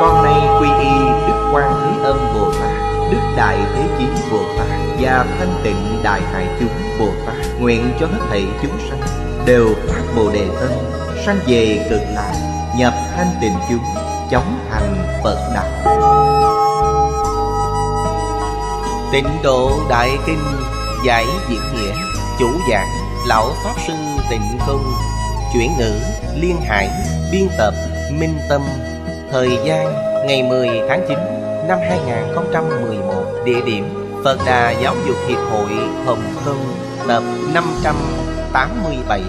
con nay quy y đức quan thế âm bồ tát đức đại thế chí bồ tát và thanh tịnh đại hải chúng bồ tát nguyện cho hết thảy chúng sanh đều phát bồ đề tâm sanh về cực lạc nhập thanh tịnh chúng chóng thành phật đạo tịnh độ đại kinh giải diễn nghĩa chủ giảng lão pháp sư tịnh công chuyển ngữ liên hải biên tập minh tâm Thời gian ngày 10 tháng 9 năm 2011 Địa điểm Phật Đà Giáo dục Hiệp hội Hồng Kông Tập 587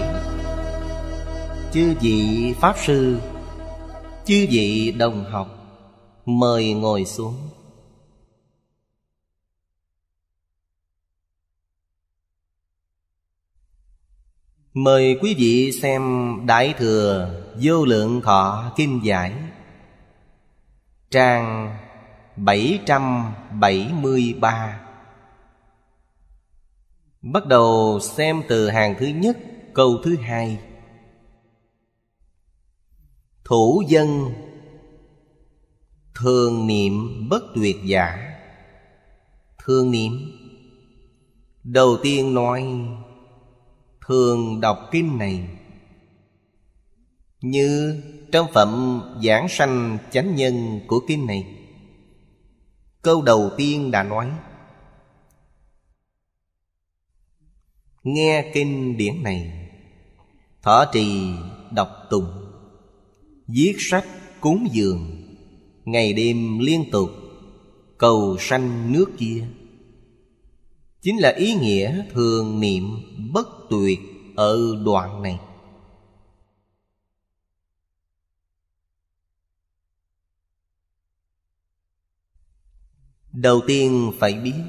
Chư vị Pháp Sư Chư vị đồng học Mời ngồi xuống Mời quý vị xem Đại Thừa Vô Lượng Thọ Kim Giải Trang 773 Bắt đầu xem từ hàng thứ nhất câu thứ hai Thủ dân Thường niệm bất tuyệt giả Thường niệm Đầu tiên nói Thường đọc kinh này Như trong phẩm giảng sanh chánh nhân của kinh này Câu đầu tiên đã nói Nghe kinh điển này Thọ trì đọc tùng Viết sách cúng dường Ngày đêm liên tục Cầu sanh nước kia Chính là ý nghĩa thường niệm bất tuyệt ở đoạn này đầu tiên phải biết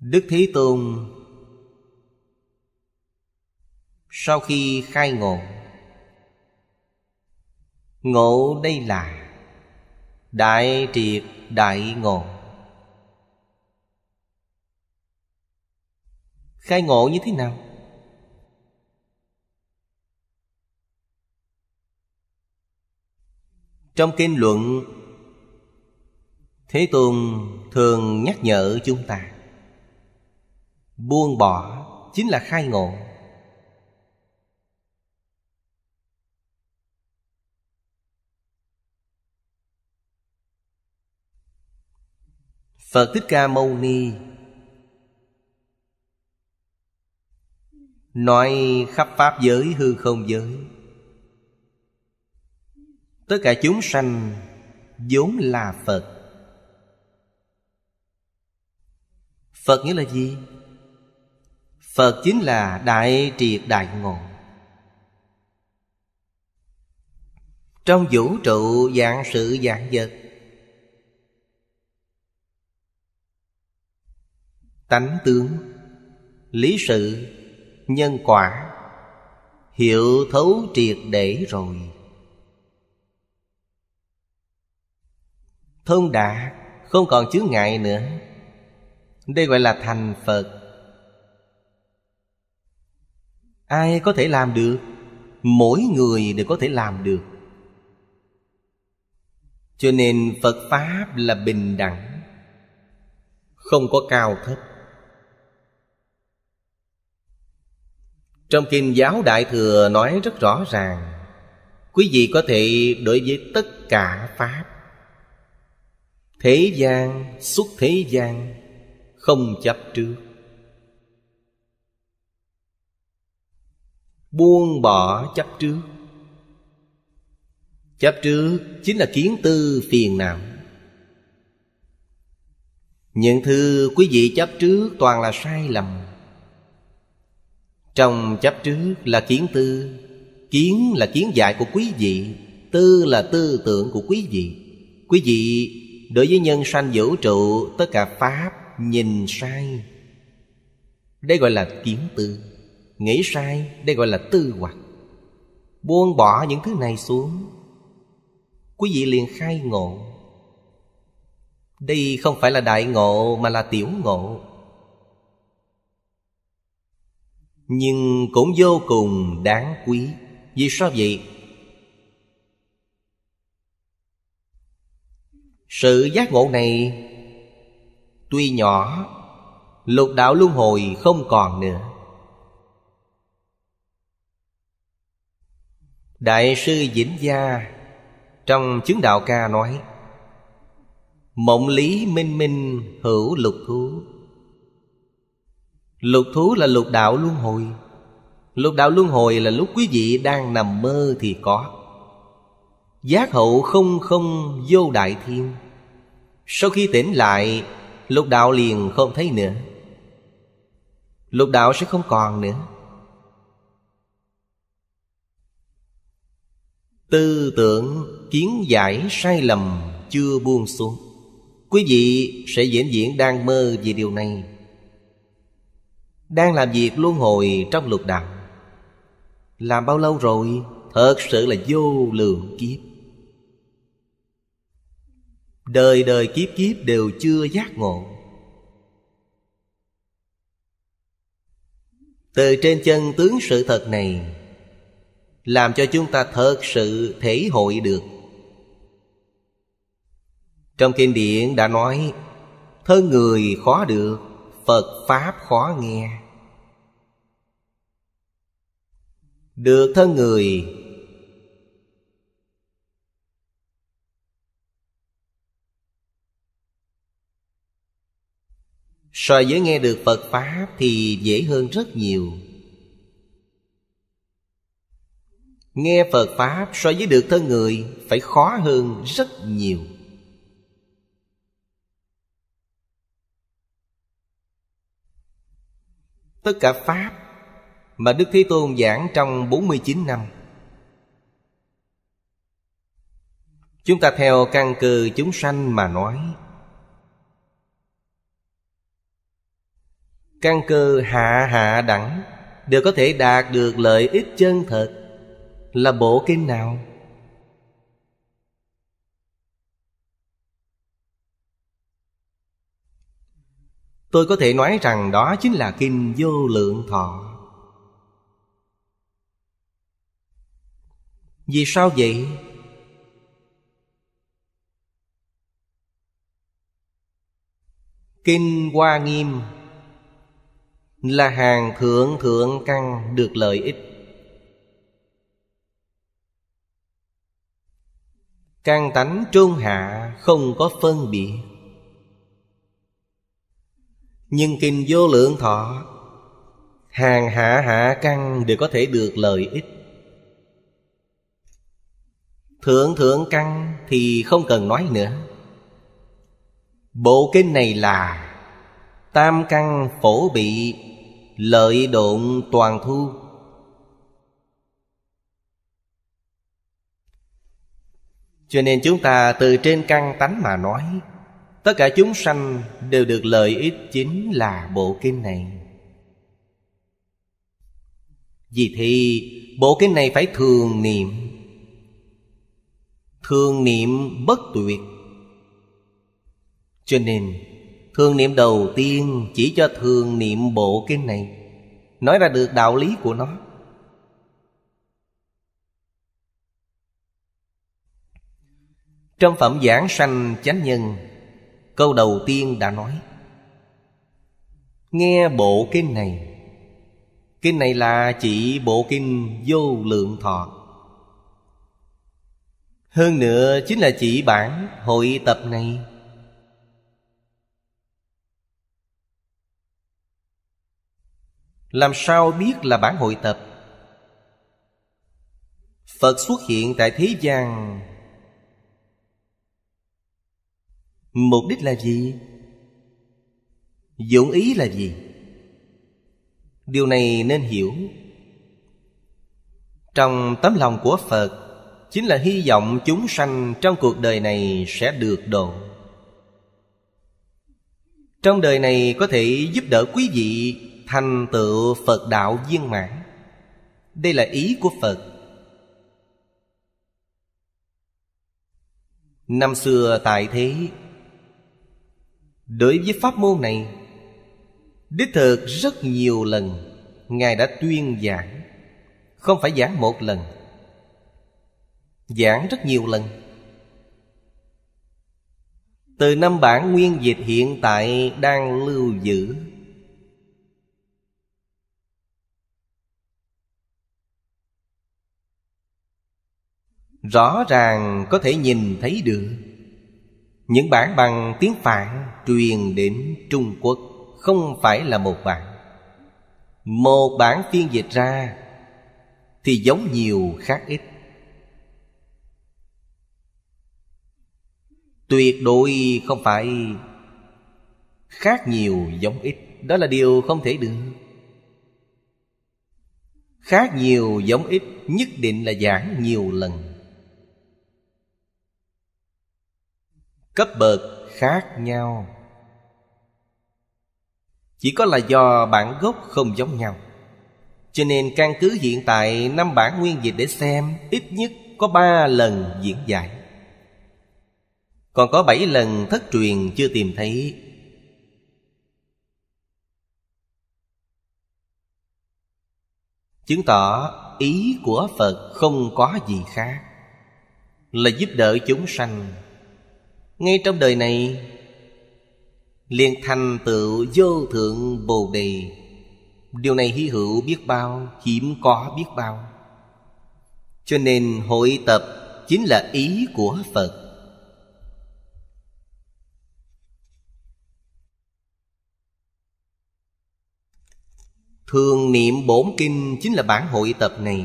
đức thế tôn sau khi khai ngộ ngộ đây là đại triệt đại ngộ khai ngộ như thế nào Trong kinh luận Thế Tôn thường nhắc nhở chúng ta Buông bỏ chính là khai ngộ Phật Thích Ca Mâu Ni Nói khắp Pháp giới hư không giới tất cả chúng sanh vốn là phật phật nghĩa là gì phật chính là đại triệt đại ngộ trong vũ trụ dạng sự dạng vật tánh tướng lý sự nhân quả hiệu thấu triệt để rồi thông đạt không còn chướng ngại nữa đây gọi là thành phật ai có thể làm được mỗi người đều có thể làm được cho nên phật pháp là bình đẳng không có cao thấp trong kinh giáo đại thừa nói rất rõ ràng quý vị có thể đối với tất cả pháp Thế gian xuất thế gian Không chấp trước Buông bỏ chấp trước Chấp trước chính là kiến tư phiền não Những thứ quý vị chấp trước toàn là sai lầm Trong chấp trước là kiến tư Kiến là kiến dạy của quý vị Tư là tư tưởng của quý vị Quý vị đối với nhân sanh vũ trụ tất cả pháp nhìn sai đây gọi là kiến tư nghĩ sai đây gọi là tư hoặc buông bỏ những thứ này xuống quý vị liền khai ngộ đây không phải là đại ngộ mà là tiểu ngộ nhưng cũng vô cùng đáng quý vì sao vậy Sự giác ngộ này tuy nhỏ, lục đạo luân hồi không còn nữa. Đại sư Vĩnh Gia trong chứng đạo ca nói Mộng lý minh minh hữu lục thú Lục thú là lục đạo luân hồi Lục đạo luân hồi là lúc quý vị đang nằm mơ thì có Giác hậu không không vô đại thiên Sau khi tỉnh lại Lục đạo liền không thấy nữa Lục đạo sẽ không còn nữa Tư tưởng kiến giải sai lầm chưa buông xuống Quý vị sẽ diễn diễn đang mơ về điều này Đang làm việc luân hồi trong lục đạo Làm bao lâu rồi Thật sự là vô lượng kiếp đời đời kiếp kiếp đều chưa giác ngộ từ trên chân tướng sự thật này làm cho chúng ta thật sự thể hội được trong kinh điển đã nói thân người khó được phật pháp khó nghe được thân người So với nghe được Phật Pháp thì dễ hơn rất nhiều Nghe Phật Pháp so với được thân người Phải khó hơn rất nhiều Tất cả Pháp Mà Đức Thế Tôn giảng trong 49 năm Chúng ta theo căn cơ chúng sanh mà nói căn cơ hạ hạ đẳng đều có thể đạt được lợi ích chân thật là bộ kinh nào tôi có thể nói rằng đó chính là kinh vô lượng thọ vì sao vậy kinh hoa nghiêm là hàng thượng thượng căn được lợi ích căn tánh trung hạ không có phân biệt nhưng kinh vô lượng thọ hàng hạ hạ căn đều có thể được lợi ích thượng thượng căn thì không cần nói nữa bộ kinh này là tam căn phổ bị lợi độn toàn thu cho nên chúng ta từ trên căn tánh mà nói tất cả chúng sanh đều được lợi ích chính là bộ kinh này vì thì bộ kinh này phải thường niệm Thường niệm bất tuyệt Cho nên Thường niệm đầu tiên chỉ cho thường niệm bộ kinh này Nói ra được đạo lý của nó Trong phẩm giảng sanh chánh nhân Câu đầu tiên đã nói Nghe bộ kinh này Kinh này là chỉ bộ kinh vô lượng thọ Hơn nữa chính là chỉ bản hội tập này Làm sao biết là bản hội tập Phật xuất hiện tại thế gian Mục đích là gì? Dụng ý là gì? Điều này nên hiểu Trong tấm lòng của Phật Chính là hy vọng chúng sanh trong cuộc đời này sẽ được độ Trong đời này có thể giúp đỡ quý vị thành tựu phật đạo viên mãn đây là ý của phật năm xưa tại thế đối với pháp môn này đích thực rất nhiều lần ngài đã tuyên giảng không phải giảng một lần giảng rất nhiều lần từ năm bản nguyên dịch hiện tại đang lưu giữ rõ ràng có thể nhìn thấy được những bản bằng tiếng phạn truyền đến trung quốc không phải là một bản một bản phiên dịch ra thì giống nhiều khác ít tuyệt đối không phải khác nhiều giống ít đó là điều không thể được khác nhiều giống ít nhất định là giảng nhiều lần cấp bậc khác nhau chỉ có là do bản gốc không giống nhau cho nên căn cứ hiện tại năm bản nguyên dịch để xem ít nhất có ba lần diễn giải còn có bảy lần thất truyền chưa tìm thấy chứng tỏ ý của phật không có gì khác là giúp đỡ chúng sanh ngay trong đời này liền thành tựu vô thượng bồ đề điều này hy hữu biết bao hiếm có biết bao cho nên hội tập chính là ý của phật thường niệm bổn kinh chính là bản hội tập này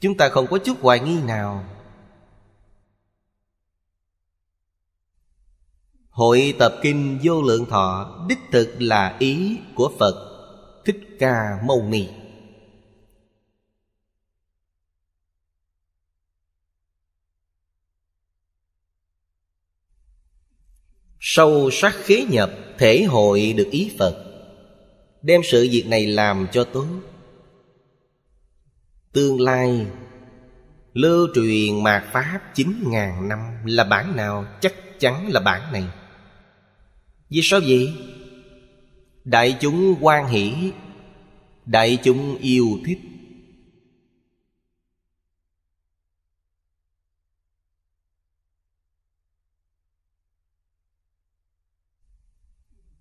chúng ta không có chút hoài nghi nào Hội tập kinh vô lượng thọ Đích thực là ý của Phật Thích Ca Mâu Ni Sâu sắc khế nhập Thể hội được ý Phật Đem sự việc này làm cho tốt Tương lai Lưu truyền mạt Pháp 9.000 năm Là bản nào chắc chắn là bản này vì sao vậy? Đại chúng quan hỷ Đại chúng yêu thích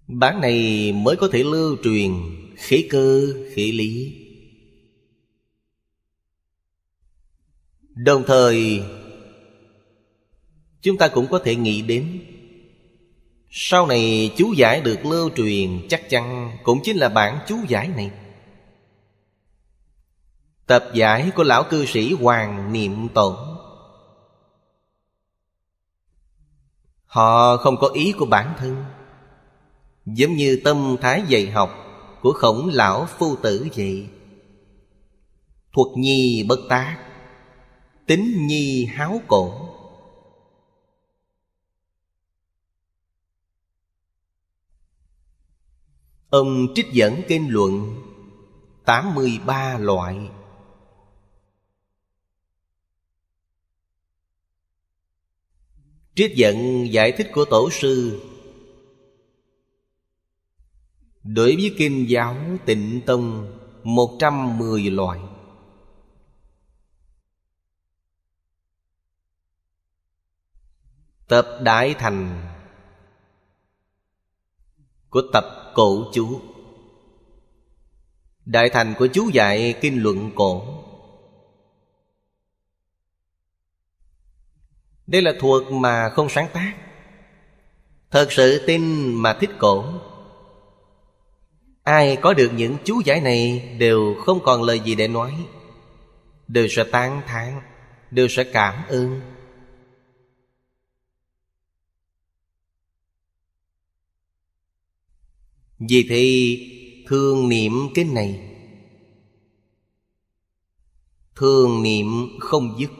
Bản này mới có thể lưu truyền khí cơ, khí lý Đồng thời Chúng ta cũng có thể nghĩ đến sau này chú giải được lưu truyền chắc chắn cũng chính là bản chú giải này. Tập giải của lão cư sĩ Hoàng Niệm tổ Họ không có ý của bản thân Giống như tâm thái dạy học của khổng lão phu tử vậy Thuật nhi bất tác Tính nhi háo cổ Ông trích dẫn kinh luận 83 loại trích dẫn giải thích của Tổ sư Đối với kinh giáo tịnh tông 110 loại Tập Đại Thành của tập cổ chú đại thành của chú dạy kinh luận cổ đây là thuộc mà không sáng tác thật sự tin mà thích cổ ai có được những chú giải này đều không còn lời gì để nói đều sẽ tán thán đều sẽ cảm ơn Vì thì thương niệm cái này Thương niệm không dứt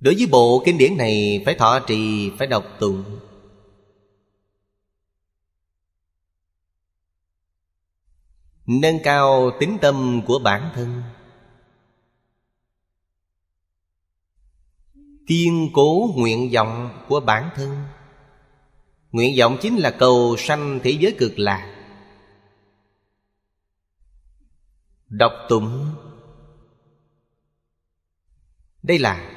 Đối với bộ kinh điển này Phải thọ trì, phải đọc tụng Nâng cao tính tâm của bản thân Kiên cố nguyện vọng của bản thân Nguyện vọng chính là cầu sanh thế giới cực lạc Đọc tụng Đây là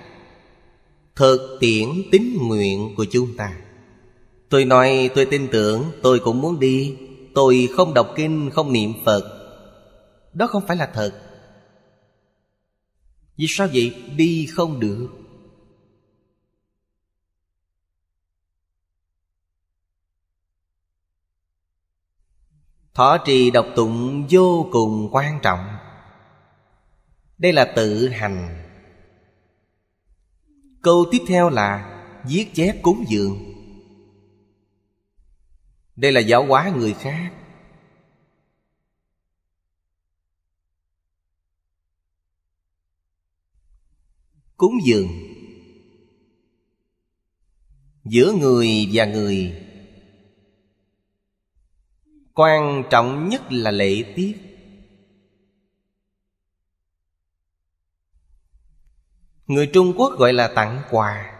Thực tiễn tín nguyện của chúng ta Tôi nói tôi tin tưởng tôi cũng muốn đi Tôi không đọc kinh không niệm Phật Đó không phải là thật Vì sao vậy đi không được Thọ trì độc tụng vô cùng quan trọng Đây là tự hành Câu tiếp theo là Giết chép cúng dường Đây là giáo hóa người khác Cúng dường Giữa người và người quan trọng nhất là lễ tiết người trung quốc gọi là tặng quà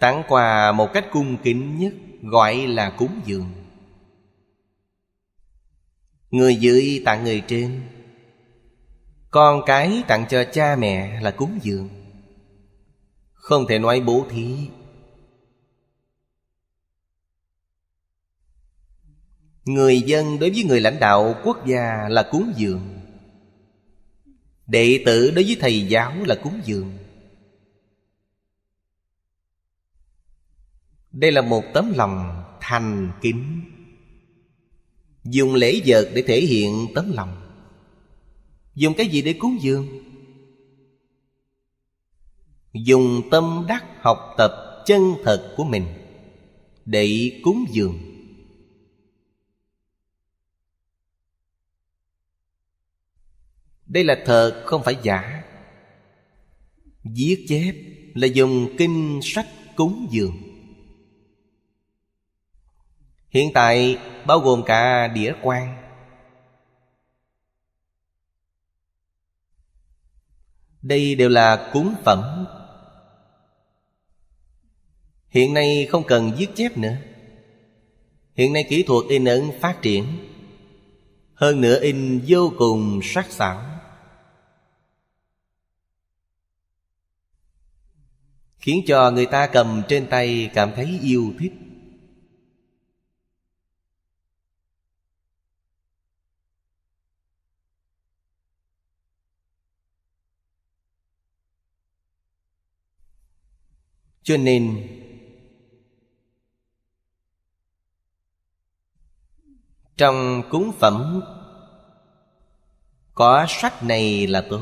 tặng quà một cách cung kính nhất gọi là cúng dường người dưới tặng người trên con cái tặng cho cha mẹ là cúng dường không thể nói bố thí Người dân đối với người lãnh đạo quốc gia là cúng dường Đệ tử đối với thầy giáo là cúng dường Đây là một tấm lòng thành kính Dùng lễ vật để thể hiện tấm lòng Dùng cái gì để cúng dường Dùng tâm đắc học tập chân thật của mình Để cúng dường Đây là thật không phải giả Viết chép là dùng kinh sách cúng dường Hiện tại bao gồm cả đĩa quan Đây đều là cúng phẩm Hiện nay không cần viết chép nữa Hiện nay kỹ thuật in ấn phát triển Hơn nữa in vô cùng sắc sảo khiến cho người ta cầm trên tay cảm thấy yêu thích cho nên trong cúng phẩm có sách này là tốt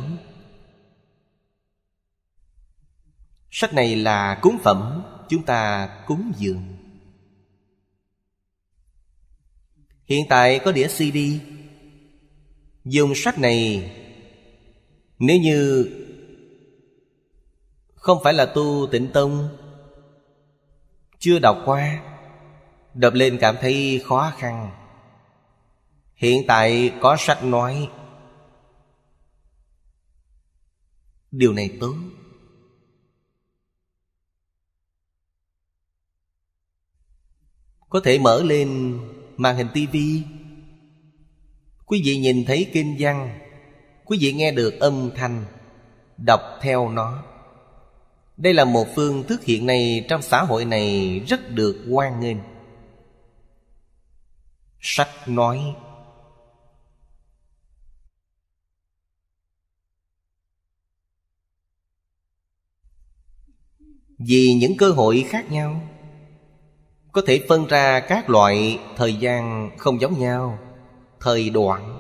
Sách này là cuốn phẩm Chúng ta cúng dường Hiện tại có đĩa CD Dùng sách này Nếu như Không phải là tu tịnh tông Chưa đọc qua đập lên cảm thấy khó khăn Hiện tại có sách nói Điều này tốt Có thể mở lên màn hình tivi Quý vị nhìn thấy kinh văn Quý vị nghe được âm thanh Đọc theo nó Đây là một phương thức hiện nay Trong xã hội này rất được hoan nghênh Sách nói Vì những cơ hội khác nhau có thể phân ra các loại thời gian không giống nhau thời đoạn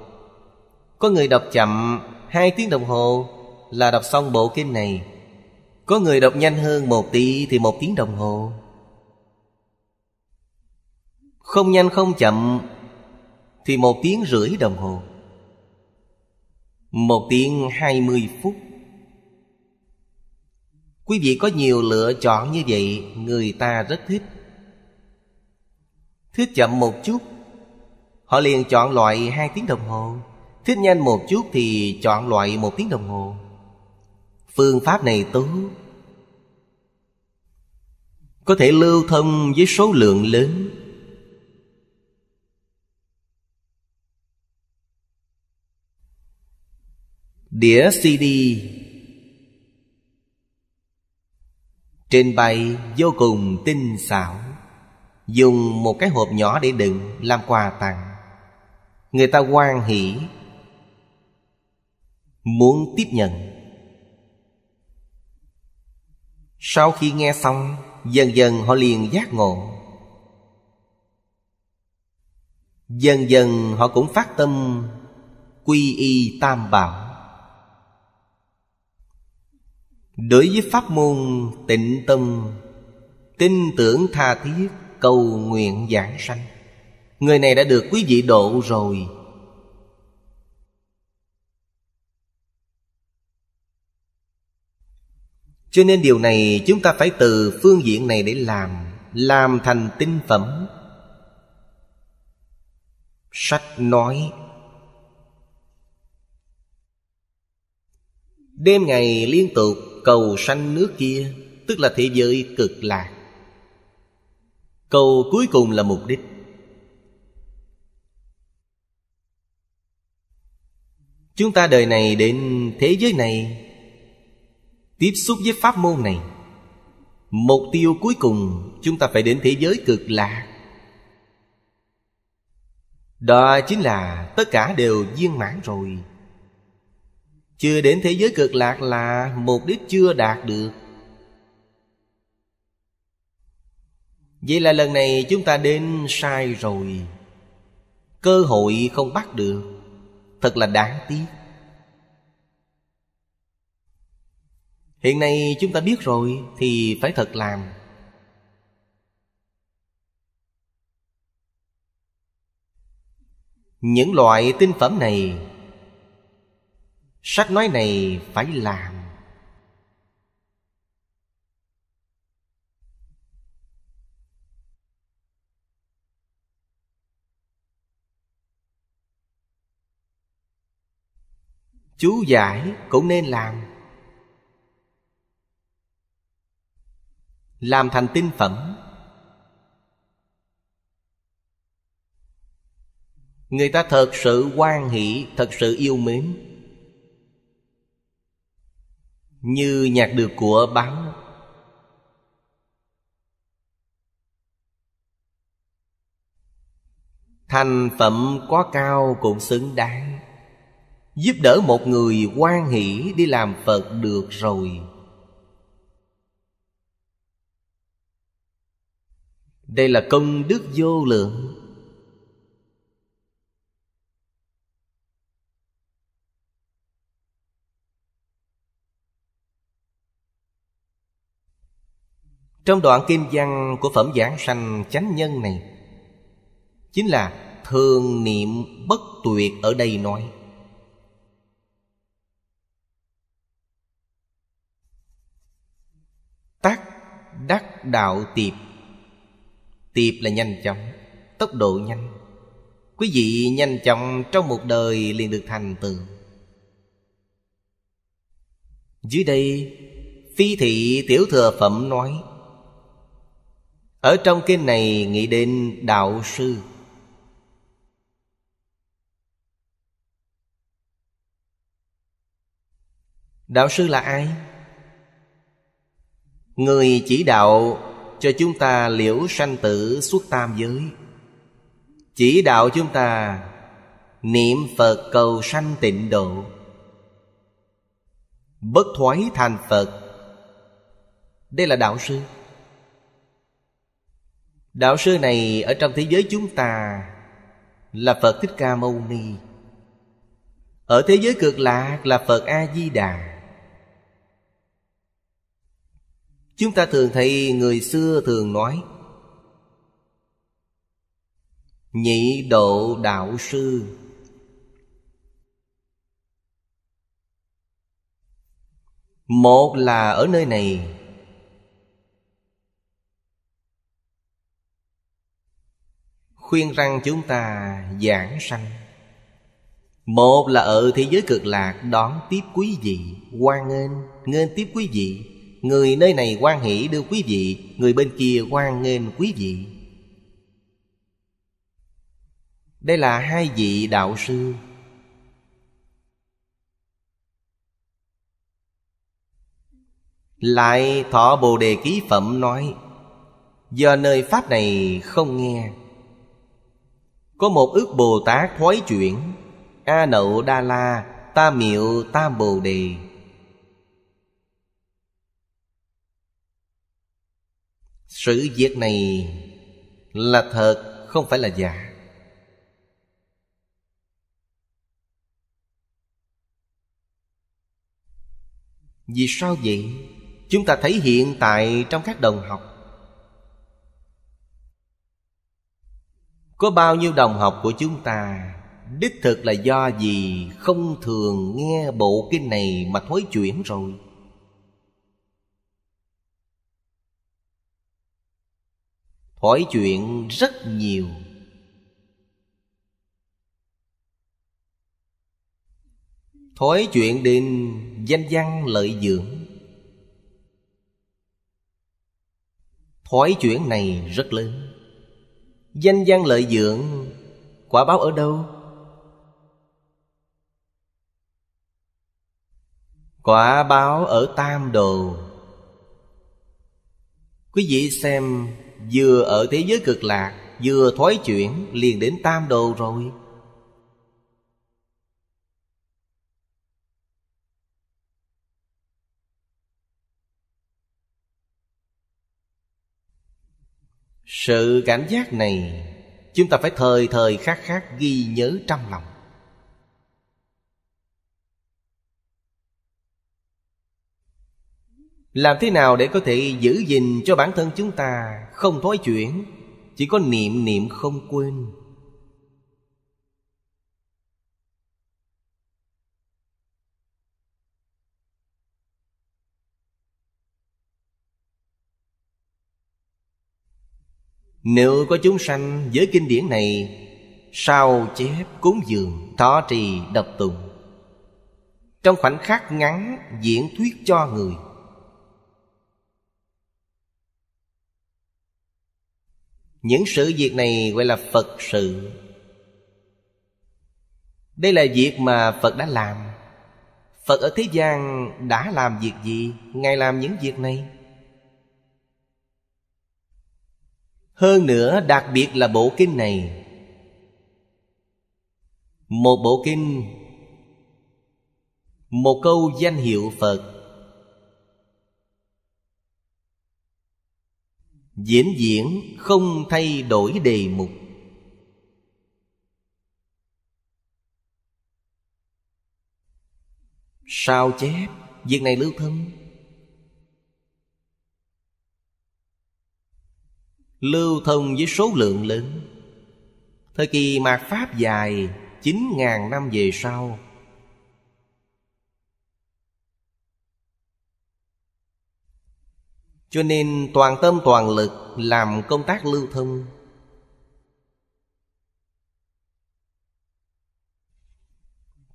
có người đọc chậm hai tiếng đồng hồ là đọc xong bộ kinh này có người đọc nhanh hơn một tí thì một tiếng đồng hồ không nhanh không chậm thì một tiếng rưỡi đồng hồ một tiếng hai mươi phút quý vị có nhiều lựa chọn như vậy người ta rất thích Thích chậm một chút Họ liền chọn loại hai tiếng đồng hồ Thích nhanh một chút thì chọn loại một tiếng đồng hồ Phương pháp này tốt Có thể lưu thông với số lượng lớn Đĩa CD Trình bày vô cùng tinh xảo dùng một cái hộp nhỏ để đựng làm quà tặng người ta hoan hỷ muốn tiếp nhận sau khi nghe xong dần dần họ liền giác ngộ dần dần họ cũng phát tâm quy y tam bảo đối với pháp môn tịnh tâm tin tưởng tha thiết cầu nguyện giảng sanh người này đã được quý vị độ rồi cho nên điều này chúng ta phải từ phương diện này để làm làm thành tinh phẩm sách nói đêm ngày liên tục cầu sanh nước kia tức là thế giới cực lạc câu cuối cùng là mục đích chúng ta đời này đến thế giới này tiếp xúc với pháp môn này mục tiêu cuối cùng chúng ta phải đến thế giới cực lạc đó chính là tất cả đều viên mãn rồi chưa đến thế giới cực lạc là mục đích chưa đạt được Vậy là lần này chúng ta đến sai rồi Cơ hội không bắt được Thật là đáng tiếc Hiện nay chúng ta biết rồi Thì phải thật làm Những loại tinh phẩm này Sách nói này phải làm chú giải cũng nên làm làm thành tinh phẩm người ta thật sự quan hỷ thật sự yêu mến như nhạc được của báo thành phẩm quá cao cũng xứng đáng giúp đỡ một người quan hỷ đi làm phật được rồi đây là công đức vô lượng trong đoạn kim văn của phẩm giảng sanh chánh nhân này chính là thường niệm bất tuyệt ở đây nói đắc đạo tiệp tiệp là nhanh chóng tốc độ nhanh quý vị nhanh chóng trong một đời liền được thành tựu dưới đây phi thị tiểu thừa phẩm nói ở trong kinh này nghĩ đến đạo sư đạo sư là ai người chỉ đạo cho chúng ta liễu sanh tử suốt tam giới chỉ đạo chúng ta niệm phật cầu sanh tịnh độ bất thoái thành phật đây là đạo sư đạo sư này ở trong thế giới chúng ta là phật thích ca mâu ni ở thế giới cực lạc là phật a di đà Chúng ta thường thấy người xưa thường nói Nhị độ đạo sư Một là ở nơi này Khuyên răng chúng ta giảng sanh Một là ở thế giới cực lạc đón tiếp quý vị hoan nghênh, nghênh tiếp quý vị Người nơi này quan hỷ đưa quý vị Người bên kia quan nghênh quý vị Đây là hai vị đạo sư Lại thọ Bồ Đề Ký Phẩm nói Do nơi Pháp này không nghe Có một ước Bồ Tát thoái chuyển A Nậu Đa La Ta Miệu Tam Bồ Đề sự việc này là thật không phải là giả vì sao vậy chúng ta thấy hiện tại trong các đồng học có bao nhiêu đồng học của chúng ta đích thực là do gì không thường nghe bộ kinh này mà thối chuyển rồi hỏi chuyện rất nhiều Thói chuyện đến danh văn lợi dưỡng Thói chuyện này rất lớn Danh văn lợi dưỡng Quả báo ở đâu? Quả báo ở tam đồ Quý vị xem Vừa ở thế giới cực lạc Vừa thoái chuyển liền đến tam đồ rồi Sự cảm giác này Chúng ta phải thời thời khắc khắc ghi nhớ trong lòng Làm thế nào để có thể giữ gìn cho bản thân chúng ta không thoái chuyển chỉ có niệm niệm không quên Nếu có chúng sanh với kinh điển này Sao chép cúng dường Thọ trì độc tùng Trong khoảnh khắc ngắn diễn thuyết cho người những sự việc này gọi là phật sự đây là việc mà phật đã làm phật ở thế gian đã làm việc gì ngài làm những việc này hơn nữa đặc biệt là bộ kinh này một bộ kinh một câu danh hiệu phật Diễn diễn không thay đổi đề mục Sao chép Việc này lưu thông Lưu thông với số lượng lớn Thời kỳ mạt Pháp dài chín ngàn năm về sau Cho nên toàn tâm toàn lực làm công tác lưu thông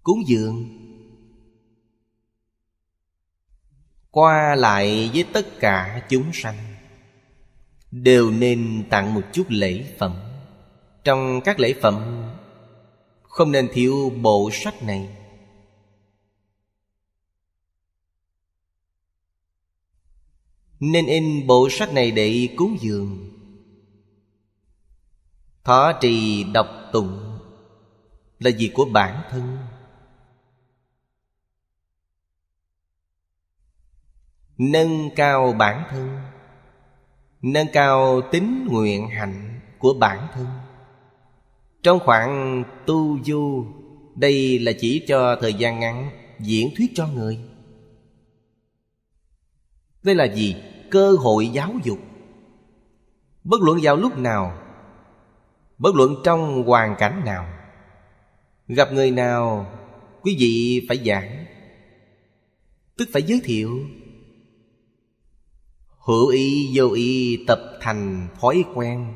Cúng dường Qua lại với tất cả chúng sanh Đều nên tặng một chút lễ phẩm Trong các lễ phẩm Không nên thiếu bộ sách này Nên in bộ sách này để cứu dường Thọ trì đọc tụng Là gì của bản thân Nâng cao bản thân Nâng cao tính nguyện hạnh của bản thân Trong khoảng tu du Đây là chỉ cho thời gian ngắn Diễn thuyết cho người Đây là gì? cơ hội giáo dục bất luận vào lúc nào bất luận trong hoàn cảnh nào gặp người nào quý vị phải giảng tức phải giới thiệu hữu ý vô ý tập thành thói quen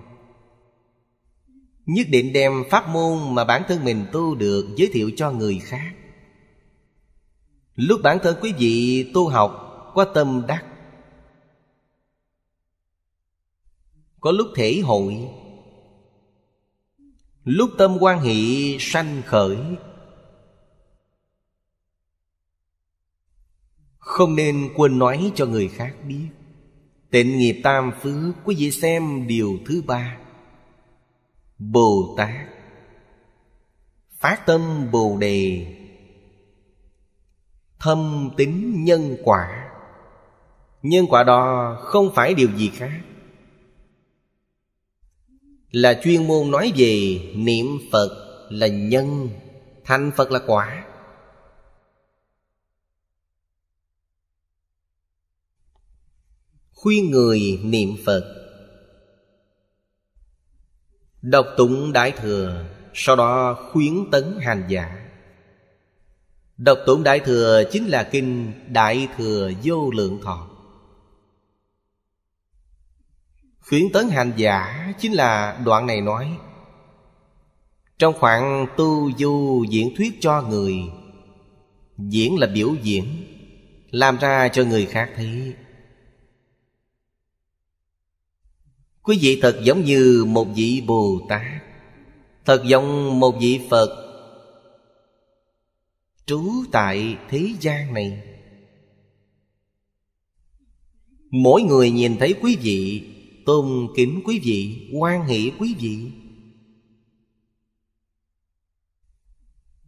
nhất định đem pháp môn mà bản thân mình tu được giới thiệu cho người khác lúc bản thân quý vị tu học có tâm đắc có lúc thể hội lúc tâm quan hệ sanh khởi không nên quên nói cho người khác biết tịnh nghiệp tam phước quý vị xem điều thứ ba bồ tát phát tâm bồ đề thâm tính nhân quả nhân quả đó không phải điều gì khác là chuyên môn nói về niệm phật là nhân thành phật là quả khuyên người niệm phật đọc tụng đại thừa sau đó khuyến tấn hành giả đọc tụng đại thừa chính là kinh đại thừa vô lượng thọ Khuyến tấn hành giả chính là đoạn này nói Trong khoảng tu du diễn thuyết cho người Diễn là biểu diễn Làm ra cho người khác thấy Quý vị thật giống như một vị Bồ Tát Thật giống một vị Phật Trú tại thế gian này Mỗi người nhìn thấy quý vị Tôn kính quý vị quan hỷ quý vị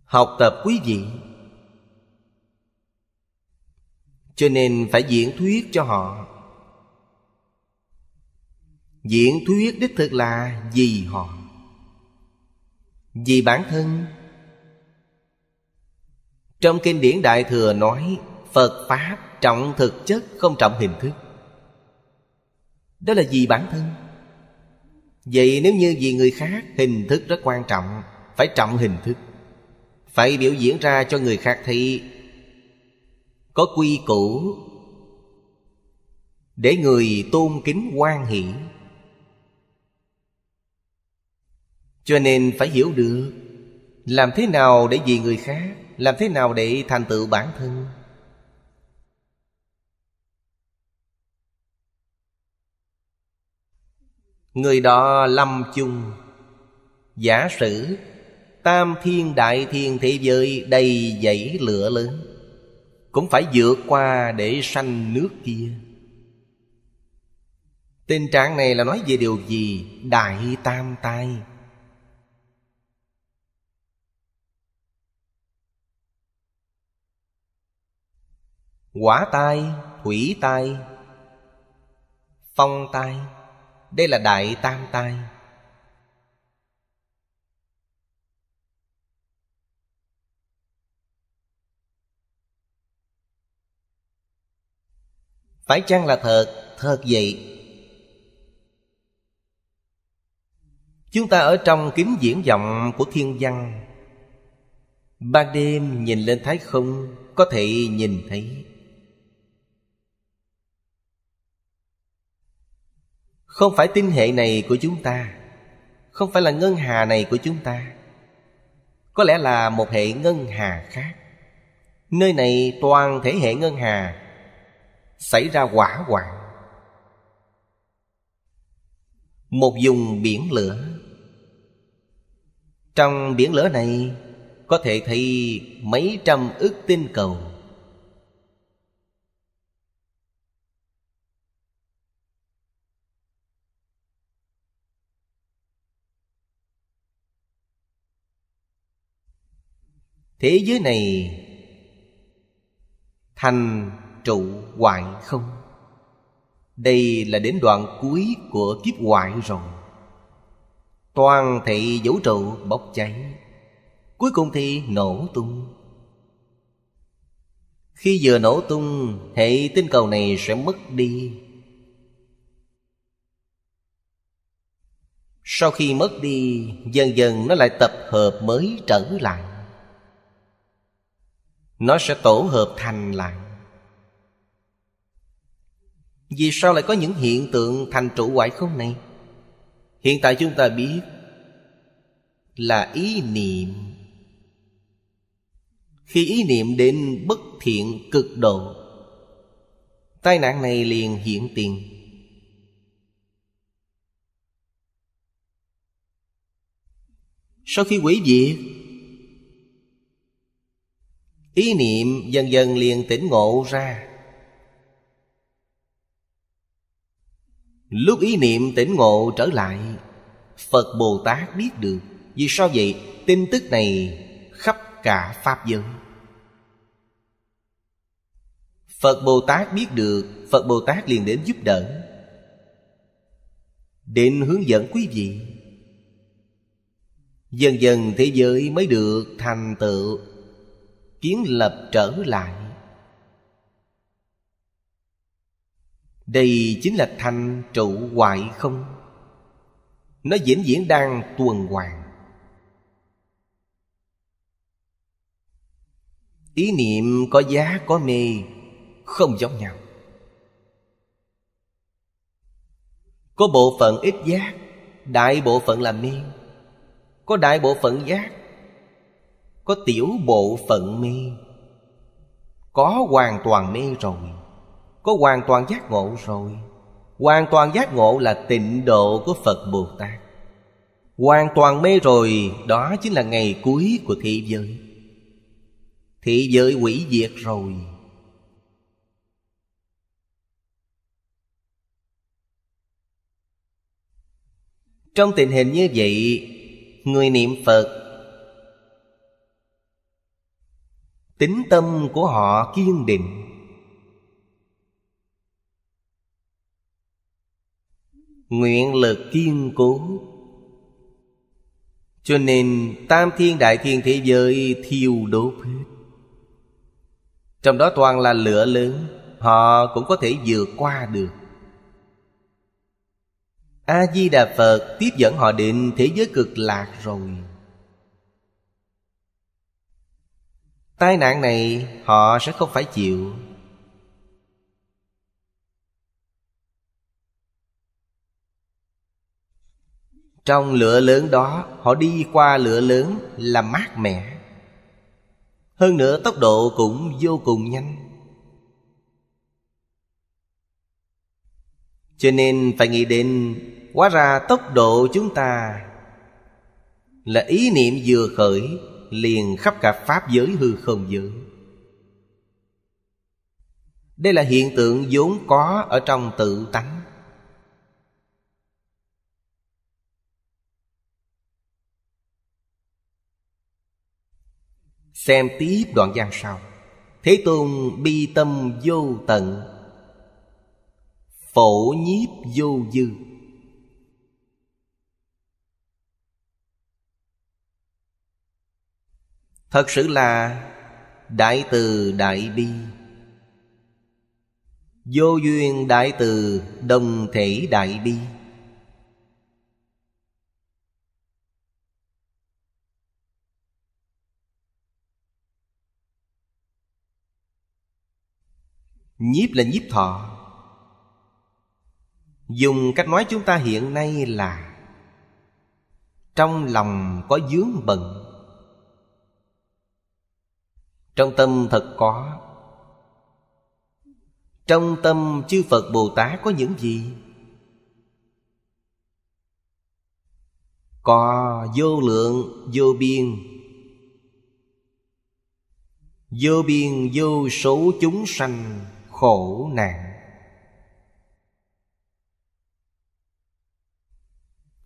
Học tập quý vị Cho nên phải diễn thuyết cho họ Diễn thuyết đích thực là vì họ Vì bản thân Trong kinh điển Đại Thừa nói Phật Pháp trọng thực chất không trọng hình thức đó là vì bản thân vậy nếu như vì người khác hình thức rất quan trọng phải trọng hình thức phải biểu diễn ra cho người khác thấy có quy củ để người tôn kính quan hỷ cho nên phải hiểu được làm thế nào để vì người khác làm thế nào để thành tựu bản thân Người đó lâm chung Giả sử Tam thiên đại thiên thế giới đầy dãy lửa lớn Cũng phải vượt qua để sanh nước kia Tình trạng này là nói về điều gì? Đại tam tai Quả tai, thủy tai, phong tai đây là đại tam tai Phải chăng là thật? Thật vậy Chúng ta ở trong kính diễn vọng của thiên văn Ban đêm nhìn lên thái không Có thể nhìn thấy không phải tinh hệ này của chúng ta không phải là ngân hà này của chúng ta có lẽ là một hệ ngân hà khác nơi này toàn thể hệ ngân hà xảy ra quả hoạn một vùng biển lửa trong biển lửa này có thể thấy mấy trăm ức tinh cầu thế giới này thành trụ hoại không đây là đến đoạn cuối của kiếp hoại rồi toàn thị vũ trụ bốc cháy cuối cùng thì nổ tung khi vừa nổ tung hệ tinh cầu này sẽ mất đi sau khi mất đi dần dần nó lại tập hợp mới trở lại nó sẽ tổ hợp thành lại vì sao lại có những hiện tượng thành trụ hoại không này hiện tại chúng ta biết là ý niệm khi ý niệm đến bất thiện cực độ tai nạn này liền hiện tiền sau khi quỷ diệt ý niệm dần dần liền tỉnh ngộ ra lúc ý niệm tỉnh ngộ trở lại phật bồ tát biết được vì sao vậy tin tức này khắp cả pháp giới phật bồ tát biết được phật bồ tát liền đến giúp đỡ đến hướng dẫn quý vị dần dần thế giới mới được thành tựu kiến lập trở lại đây chính là thành trụ hoại không nó diễn diễn đang tuần hoàn ý niệm có giá có mê không giống nhau có bộ phận ít giác đại bộ phận là mê có đại bộ phận giác có tiểu bộ phận mê Có hoàn toàn mê rồi Có hoàn toàn giác ngộ rồi Hoàn toàn giác ngộ là tịnh độ của Phật Bồ Tát Hoàn toàn mê rồi Đó chính là ngày cuối của thế giới Thế giới hủy diệt rồi Trong tình hình như vậy Người niệm Phật tính tâm của họ kiên định nguyện lực kiên cố cho nên tam thiên đại thiên thế giới thiêu đốt hết trong đó toàn là lửa lớn họ cũng có thể vượt qua được a di đà phật tiếp dẫn họ đến thế giới cực lạc rồi tai nạn này họ sẽ không phải chịu trong lửa lớn đó họ đi qua lửa lớn là mát mẻ hơn nữa tốc độ cũng vô cùng nhanh cho nên phải nghĩ đến hóa ra tốc độ chúng ta là ý niệm vừa khởi liền khắp cả pháp giới hư không giới đây là hiện tượng vốn có ở trong tự tánh xem tiếp đoạn văn sau thế tôn bi tâm vô tận phổ nhiếp vô dư thật sự là đại từ đại bi vô duyên đại từ đồng thể đại bi nhiếp là nhiếp thọ dùng cách nói chúng ta hiện nay là trong lòng có dướng bận trong tâm thật có trong tâm chư phật bồ tát có những gì có vô lượng vô biên vô biên vô số chúng sanh khổ nạn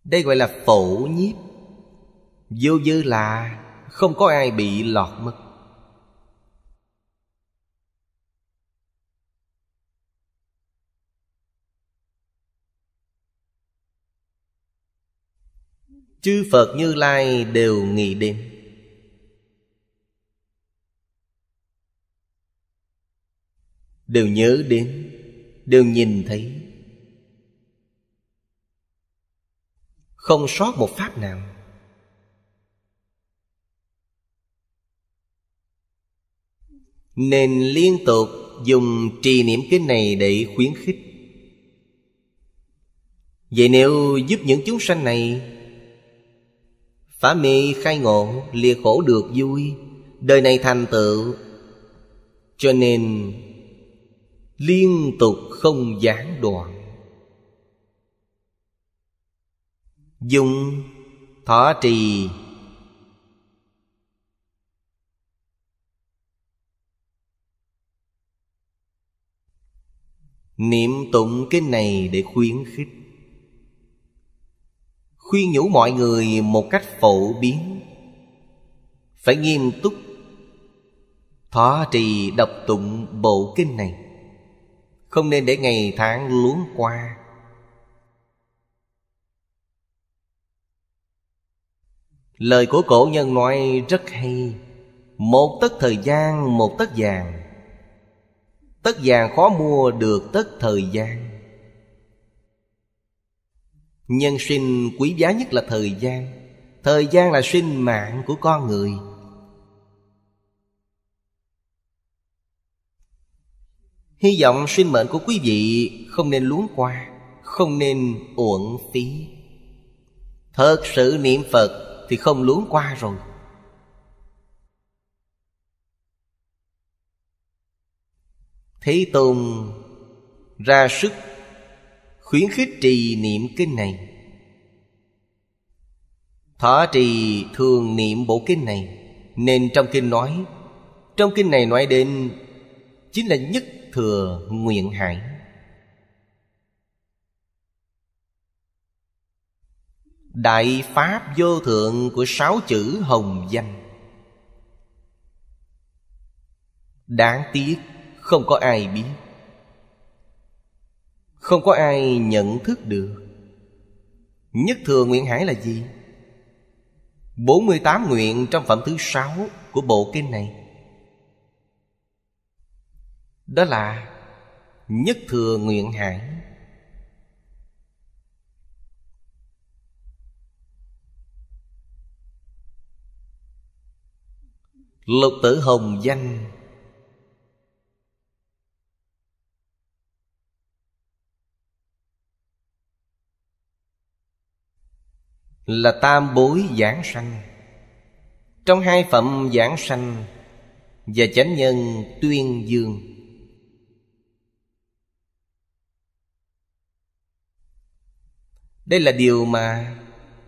đây gọi là phổ nhiếp vô dư là không có ai bị lọt mất chư phật như lai đều nghỉ đêm, đều nhớ đến đều nhìn thấy không sót một pháp nào nên liên tục dùng trì niệm kinh này để khuyến khích vậy nếu giúp những chúng sanh này Phá mê khai ngộ lìa khổ được vui Đời này thành tựu Cho nên Liên tục không gián đoạn Dung Thọ trì Niệm tụng cái này để khuyến khích khuyên nhủ mọi người một cách phổ biến phải nghiêm túc thọ trì đọc tụng bộ kinh này không nên để ngày tháng luống qua lời của cổ nhân nói rất hay một tấc thời gian một tấc vàng tất vàng khó mua được tất thời gian nhân sinh quý giá nhất là thời gian thời gian là sinh mạng của con người hy vọng sinh mệnh của quý vị không nên luống qua không nên uổng phí thật sự niệm phật thì không luống qua rồi thế tôn ra sức khuyến khích trì niệm kinh này thọ trì thường niệm bộ kinh này nên trong kinh nói trong kinh này nói đến chính là nhất thừa nguyện hải đại pháp vô thượng của sáu chữ hồng danh đáng tiếc không có ai biết không có ai nhận thức được Nhất thừa nguyện hải là gì? 48 nguyện trong phẩm thứ sáu của bộ kinh này Đó là Nhất thừa nguyện hải Lục tử hồng danh là tam bối giảng sanh trong hai phẩm giảng sanh và chánh nhân tuyên dương đây là điều mà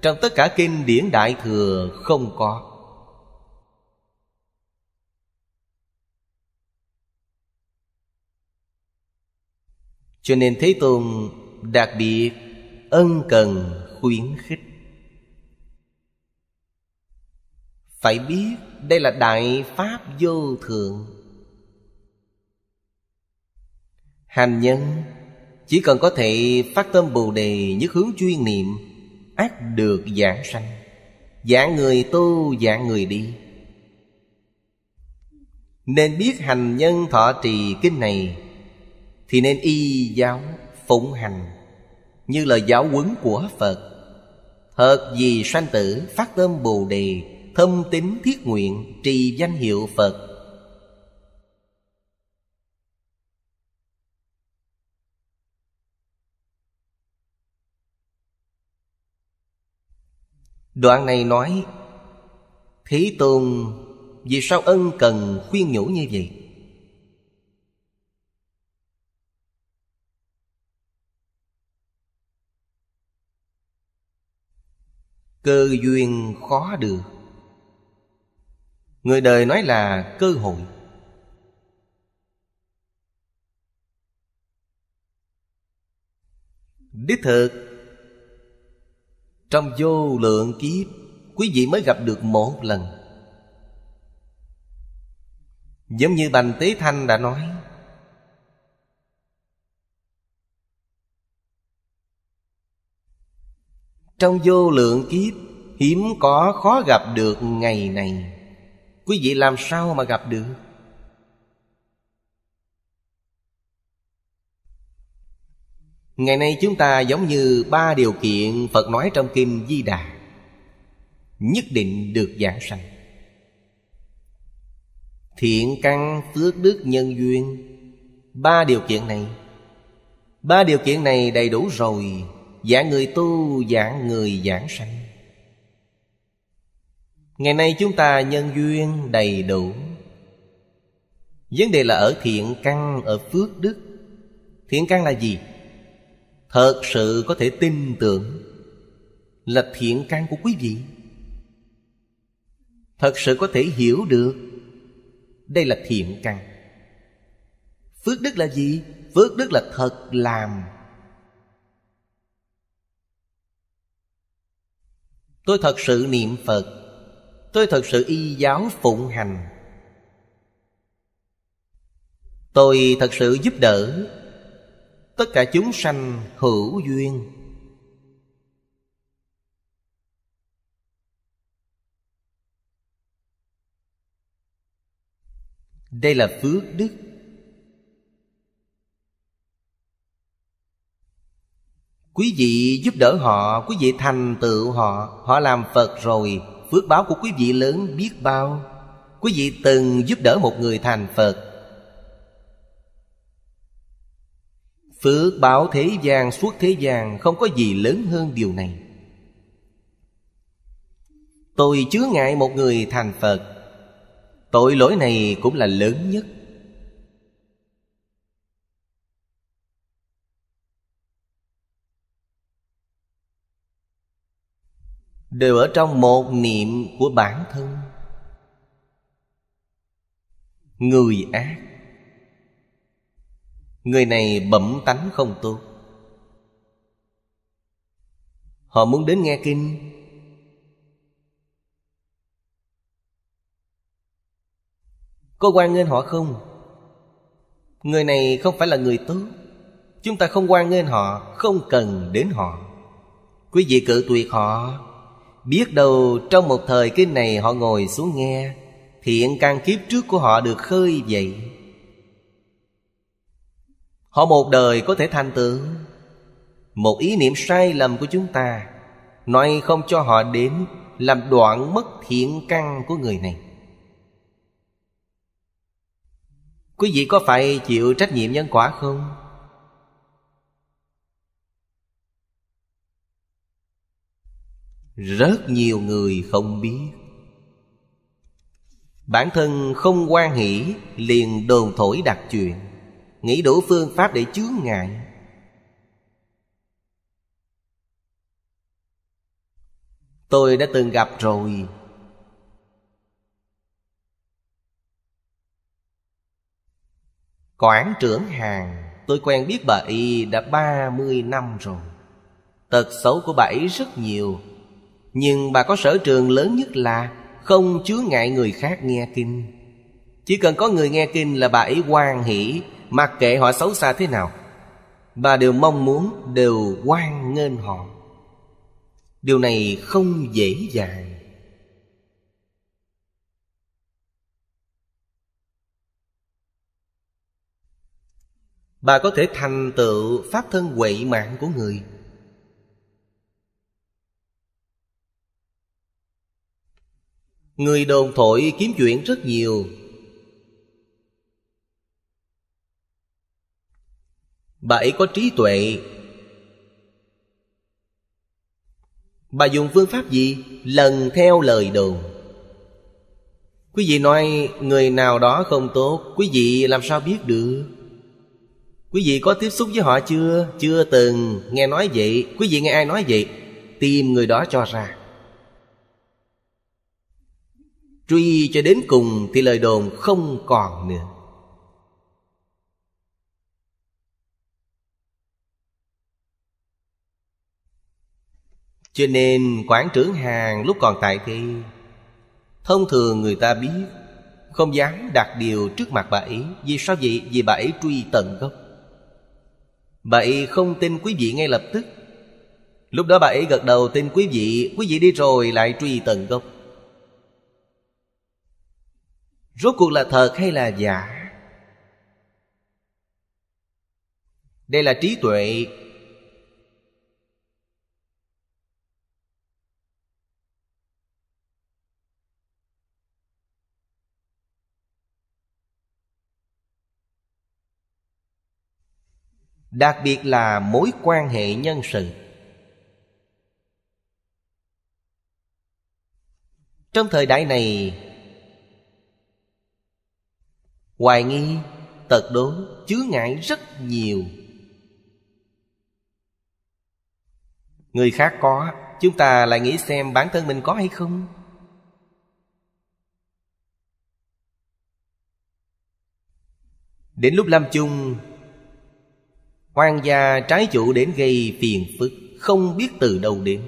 trong tất cả kinh điển đại thừa không có cho nên thế tôn đặc biệt ân cần khuyến khích phải biết đây là đại pháp vô thượng hành nhân chỉ cần có thể phát tâm bồ đề nhất hướng chuyên niệm ác được giảng sanh dạng người tu dạng người đi nên biết hành nhân thọ trì kinh này thì nên y giáo phụng hành như lời giáo huấn của phật thật vì sanh tử phát tâm bồ đề thâm tính thiết nguyện trì danh hiệu phật đoạn này nói thế tôn vì sao ân cần khuyên nhủ như vậy cơ duyên khó được người đời nói là cơ hội đích thực trong vô lượng kiếp quý vị mới gặp được một lần giống như bành tế thanh đã nói trong vô lượng kiếp hiếm có khó gặp được ngày này quý vị làm sao mà gặp được ngày nay chúng ta giống như ba điều kiện phật nói trong kim di đà nhất định được giảng sanh thiện căn phước đức nhân duyên ba điều kiện này ba điều kiện này đầy đủ rồi dạng người tu dạng người giảng sanh ngày nay chúng ta nhân duyên đầy đủ vấn đề là ở thiện căn ở phước đức thiện căn là gì thật sự có thể tin tưởng là thiện căn của quý vị thật sự có thể hiểu được đây là thiện căn phước đức là gì phước đức là thật làm tôi thật sự niệm phật Tôi thật sự y giáo phụng hành Tôi thật sự giúp đỡ Tất cả chúng sanh hữu duyên Đây là phước đức Quý vị giúp đỡ họ Quý vị thành tựu họ Họ làm Phật rồi phước báo của quý vị lớn biết bao quý vị từng giúp đỡ một người thành phật phước báo thế gian suốt thế gian không có gì lớn hơn điều này tôi chứa ngại một người thành phật tội lỗi này cũng là lớn nhất đều ở trong một niệm của bản thân người ác người này bẩm tánh không tốt họ muốn đến nghe kinh có quan nghênh họ không người này không phải là người tốt chúng ta không quan nghênh họ không cần đến họ quý vị cự tuyệt họ Biết đâu trong một thời kinh này họ ngồi xuống nghe Thiện căn kiếp trước của họ được khơi dậy Họ một đời có thể thành tựu Một ý niệm sai lầm của chúng ta Nói không cho họ đến Làm đoạn mất thiện căn của người này Quý vị có phải chịu trách nhiệm nhân quả không? rất nhiều người không biết bản thân không quan hỷ liền đồn thổi đặt chuyện nghĩ đủ phương pháp để chướng ngại tôi đã từng gặp rồi quản trưởng hàng Tôi quen biết bà y đã ba mươi năm rồi Tật xấu của bà ấy rất nhiều nhưng bà có sở trường lớn nhất là không chứa ngại người khác nghe kinh chỉ cần có người nghe kinh là bà ấy hoan hỷ mặc kệ họ xấu xa thế nào bà đều mong muốn đều quan nghênh họ điều này không dễ dàng bà có thể thành tựu pháp thân quậy mạng của người Người đồn thổi kiếm chuyện rất nhiều Bà ấy có trí tuệ Bà dùng phương pháp gì? Lần theo lời đồn Quý vị nói người nào đó không tốt Quý vị làm sao biết được Quý vị có tiếp xúc với họ chưa? Chưa từng nghe nói vậy Quý vị nghe ai nói vậy Tìm người đó cho ra truy cho đến cùng thì lời đồn không còn nữa cho nên quản trưởng hàng lúc còn tại thì thông thường người ta biết không dám đặt điều trước mặt bà ấy vì sao vậy vì bà ấy truy tận gốc bà ấy không tin quý vị ngay lập tức lúc đó bà ấy gật đầu tin quý vị quý vị đi rồi lại truy tận gốc rốt cuộc là thật hay là giả đây là trí tuệ đặc biệt là mối quan hệ nhân sự trong thời đại này hoài nghi tật đố chứa ngại rất nhiều người khác có chúng ta lại nghĩ xem bản thân mình có hay không đến lúc lâm chung hoang gia trái chủ đến gây phiền phức không biết từ đâu đến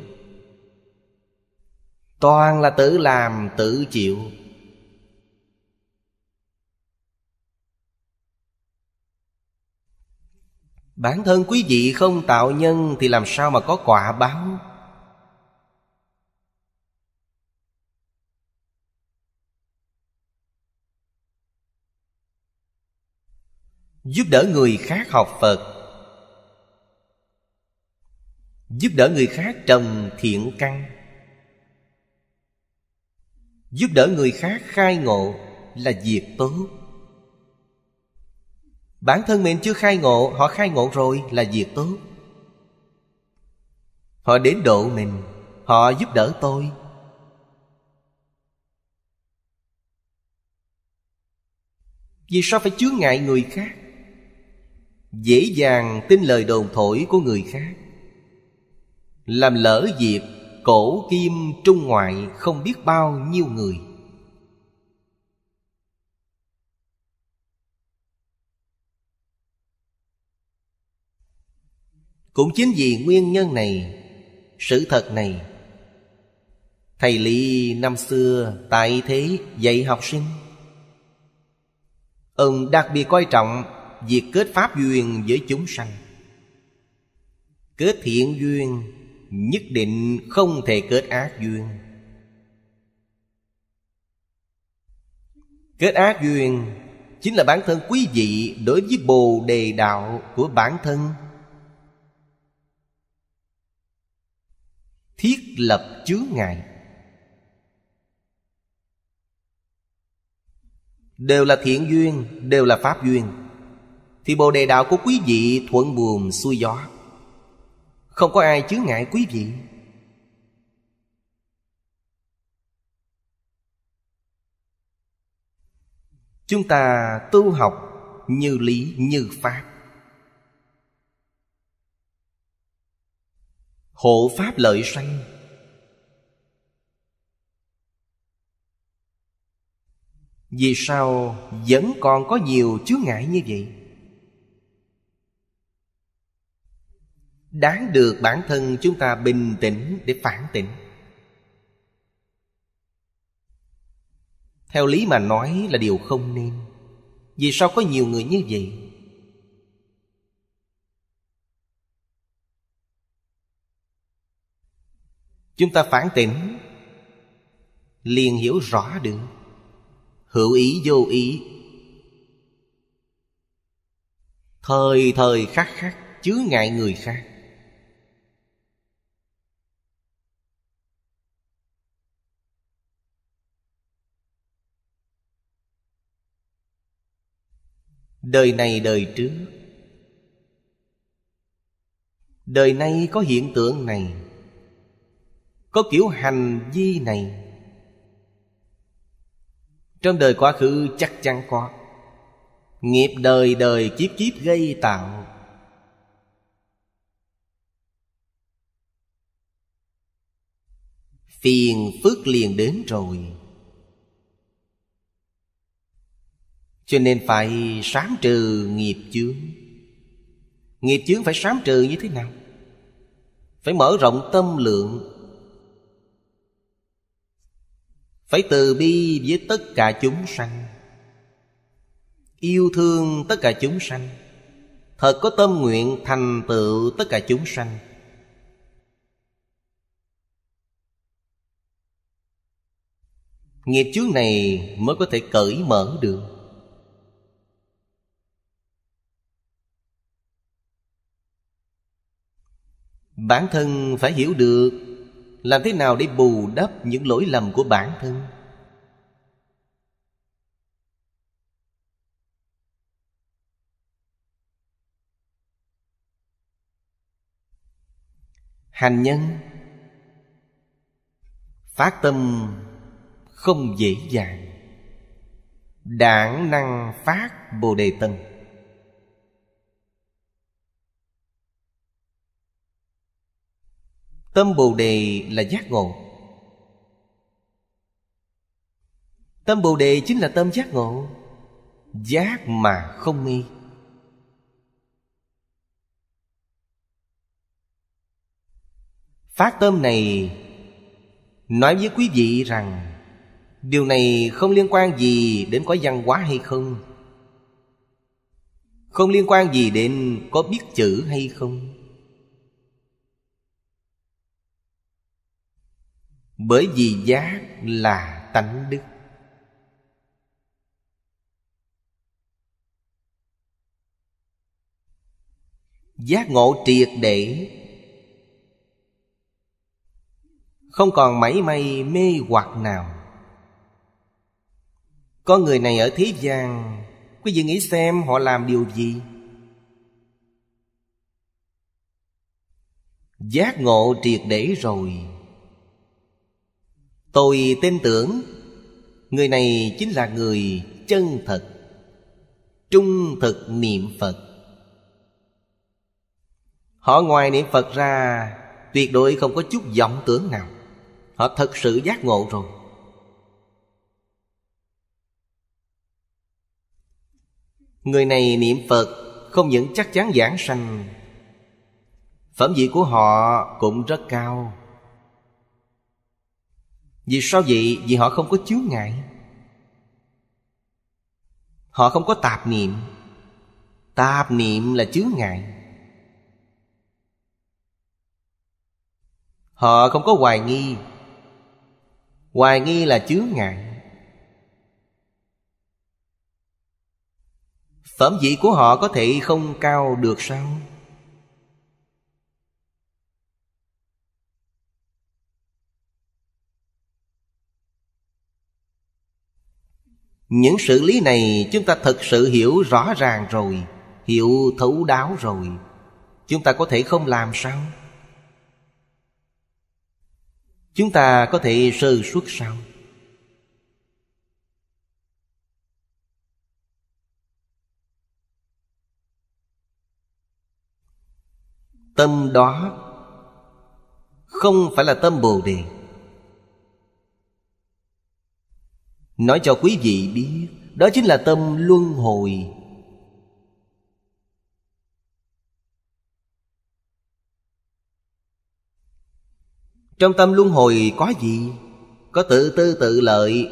toàn là tự làm tự chịu Bản thân quý vị không tạo nhân Thì làm sao mà có quả báo Giúp đỡ người khác học Phật Giúp đỡ người khác trồng thiện căn Giúp đỡ người khác khai ngộ là việc tốt Bản thân mình chưa khai ngộ Họ khai ngộ rồi là việc tốt Họ đến độ mình Họ giúp đỡ tôi Vì sao phải chướng ngại người khác Dễ dàng tin lời đồn thổi của người khác Làm lỡ dịp cổ kim trung ngoại không biết bao nhiêu người cũng chính vì nguyên nhân này sự thật này thầy lý năm xưa tại thế dạy học sinh ông đặc biệt coi trọng việc kết pháp duyên với chúng sanh kết thiện duyên nhất định không thể kết ác duyên kết ác duyên chính là bản thân quý vị đối với bồ đề đạo của bản thân thiết lập chướng ngại đều là thiện duyên đều là pháp duyên thì bồ đề đạo của quý vị thuận buồm xuôi gió không có ai chướng ngại quý vị chúng ta tu học như lý như pháp hộ pháp lợi sanh vì sao vẫn còn có nhiều chướng ngại như vậy đáng được bản thân chúng ta bình tĩnh để phản tỉnh theo lý mà nói là điều không nên vì sao có nhiều người như vậy chúng ta phản tỉnh liền hiểu rõ được hữu ý vô ý thời thời khắc khắc chứa ngại người khác đời này đời trước đời nay có hiện tượng này có kiểu hành vi này trong đời quá khứ chắc chắn có nghiệp đời đời kiếp kiếp gây tạo phiền phức liền đến rồi cho nên phải sám trừ nghiệp chướng nghiệp chướng phải sám trừ như thế nào phải mở rộng tâm lượng phải từ bi với tất cả chúng sanh yêu thương tất cả chúng sanh thật có tâm nguyện thành tựu tất cả chúng sanh nghiệp chướng này mới có thể cởi mở được bản thân phải hiểu được làm thế nào để bù đắp những lỗi lầm của bản thân hành nhân phát tâm không dễ dàng đảng năng phát bồ đề tâm Tâm Bồ Đề là giác ngộ Tâm Bồ Đề chính là tâm giác ngộ Giác mà không nghi Phát tâm này Nói với quý vị rằng Điều này không liên quan gì đến có văn hóa hay không Không liên quan gì đến có biết chữ hay không bởi vì giác là tánh đức giác ngộ triệt để không còn mảy may mê hoặc nào có người này ở thế gian quý vị nghĩ xem họ làm điều gì giác ngộ triệt để rồi tôi tin tưởng người này chính là người chân thật trung thực niệm phật họ ngoài niệm phật ra tuyệt đối không có chút vọng tưởng nào họ thật sự giác ngộ rồi người này niệm phật không những chắc chắn giảng sanh phẩm vị của họ cũng rất cao vì sao vậy? Vì họ không có chướng ngại Họ không có tạp niệm Tạp niệm là chướng ngại Họ không có hoài nghi Hoài nghi là chướng ngại Phẩm vị của họ có thể không cao được sao? những sự lý này chúng ta thật sự hiểu rõ ràng rồi hiểu thấu đáo rồi chúng ta có thể không làm sao chúng ta có thể sơ suất sao tâm đó không phải là tâm bồ đề Nói cho quý vị biết Đó chính là tâm luân hồi Trong tâm luân hồi có gì? Có tự tư tự lợi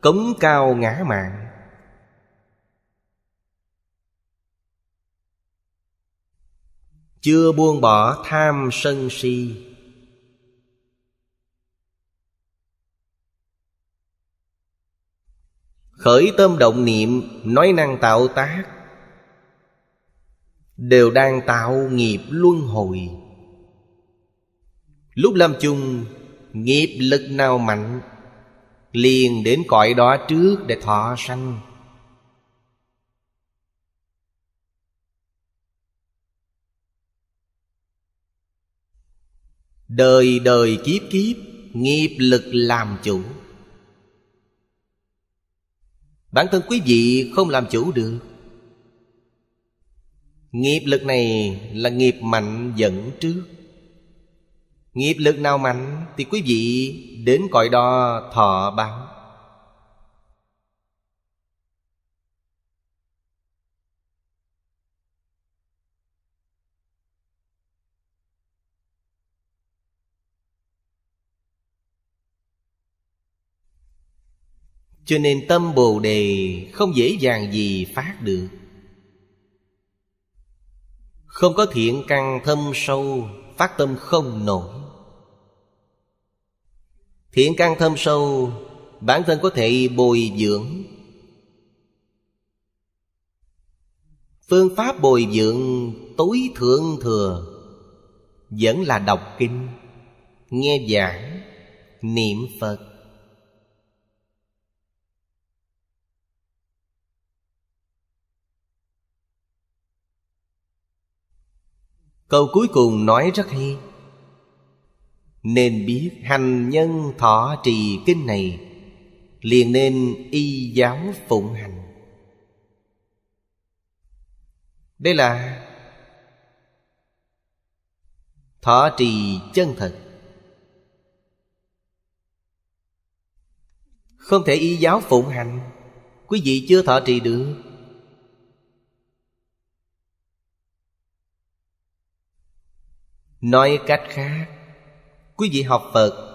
Cống cao ngã mạng Chưa buông bỏ tham sân si khởi tâm động niệm nói năng tạo tác đều đang tạo nghiệp luân hồi lúc lâm chung nghiệp lực nào mạnh liền đến cõi đó trước để thọ sanh đời đời kiếp kiếp nghiệp lực làm chủ Bản thân quý vị không làm chủ được Nghiệp lực này là nghiệp mạnh dẫn trước Nghiệp lực nào mạnh Thì quý vị đến cõi đo thọ báo cho nên tâm bồ đề không dễ dàng gì phát được không có thiện căn thâm sâu phát tâm không nổi thiện căn thâm sâu bản thân có thể bồi dưỡng phương pháp bồi dưỡng tối thượng thừa vẫn là đọc kinh nghe giảng niệm phật Câu cuối cùng nói rất hay Nên biết hành nhân thọ trì kinh này Liền nên y giáo phụng hành Đây là Thọ trì chân thật Không thể y giáo phụng hành Quý vị chưa thọ trì được nói cách khác quý vị học phật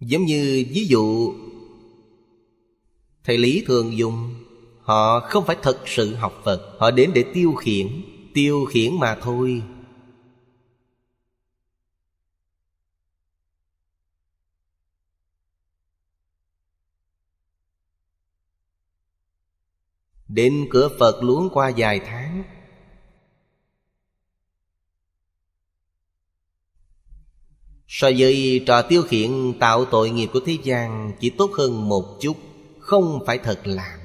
giống như ví dụ thầy lý thường dùng họ không phải thật sự học phật họ đến để tiêu khiển tiêu khiển mà thôi đến cửa phật luống qua vài tháng So với trò tiêu khiển tạo tội nghiệp của thế gian Chỉ tốt hơn một chút Không phải thật làm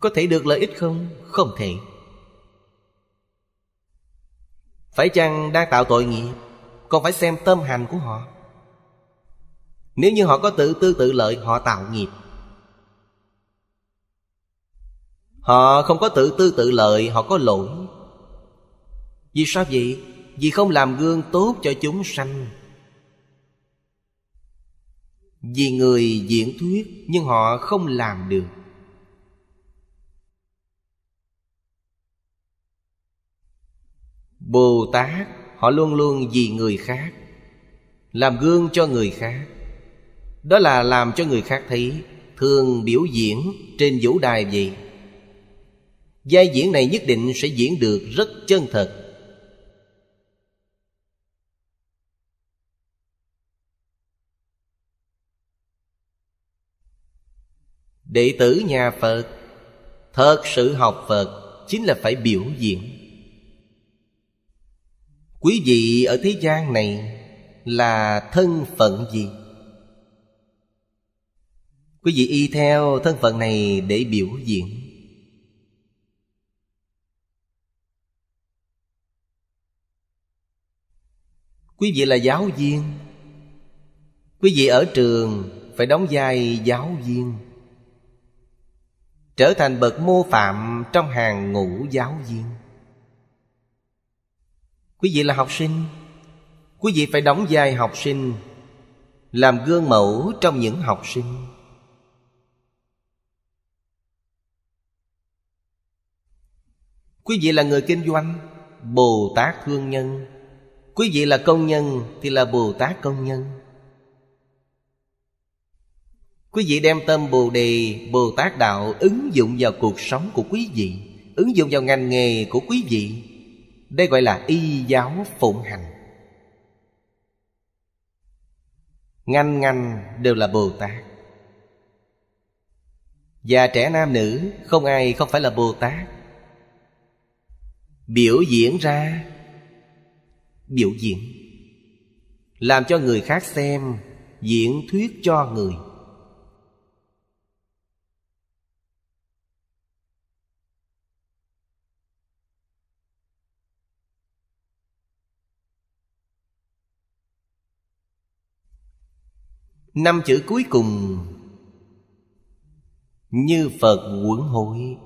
Có thể được lợi ích không? Không thể Phải chăng đang tạo tội nghiệp Còn phải xem tâm hành của họ Nếu như họ có tự tư tự lợi Họ tạo nghiệp Họ không có tự tư tự lợi Họ có lỗi Vì sao vậy? Vì không làm gương tốt cho chúng sanh Vì người diễn thuyết Nhưng họ không làm được Bồ Tát Họ luôn luôn vì người khác Làm gương cho người khác Đó là làm cho người khác thấy Thường biểu diễn trên vũ đài vậy Giai diễn này nhất định sẽ diễn được rất chân thật Đệ tử nhà Phật Thật sự học Phật Chính là phải biểu diễn Quý vị ở thế gian này Là thân phận gì? Quý vị y theo thân phận này để biểu diễn quý vị là giáo viên quý vị ở trường phải đóng vai giáo viên trở thành bậc mô phạm trong hàng ngũ giáo viên quý vị là học sinh quý vị phải đóng vai học sinh làm gương mẫu trong những học sinh quý vị là người kinh doanh bồ tát thương nhân Quý vị là công nhân thì là Bồ Tát công nhân Quý vị đem tâm Bồ Đề Bồ Tát Đạo ứng dụng vào cuộc sống của quý vị Ứng dụng vào ngành nghề của quý vị Đây gọi là y giáo phụng hành Ngành ngành đều là Bồ Tát Và trẻ nam nữ không ai không phải là Bồ Tát Biểu diễn ra biểu diễn làm cho người khác xem diễn thuyết cho người năm chữ cuối cùng như phật quẩn hội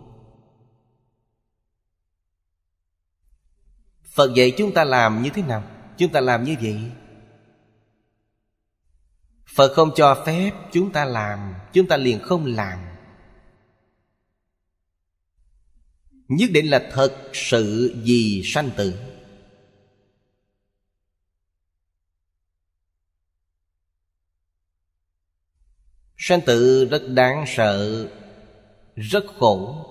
phật dạy chúng ta làm như thế nào chúng ta làm như vậy phật không cho phép chúng ta làm chúng ta liền không làm nhất định là thật sự gì sanh tử sanh tử rất đáng sợ rất khổ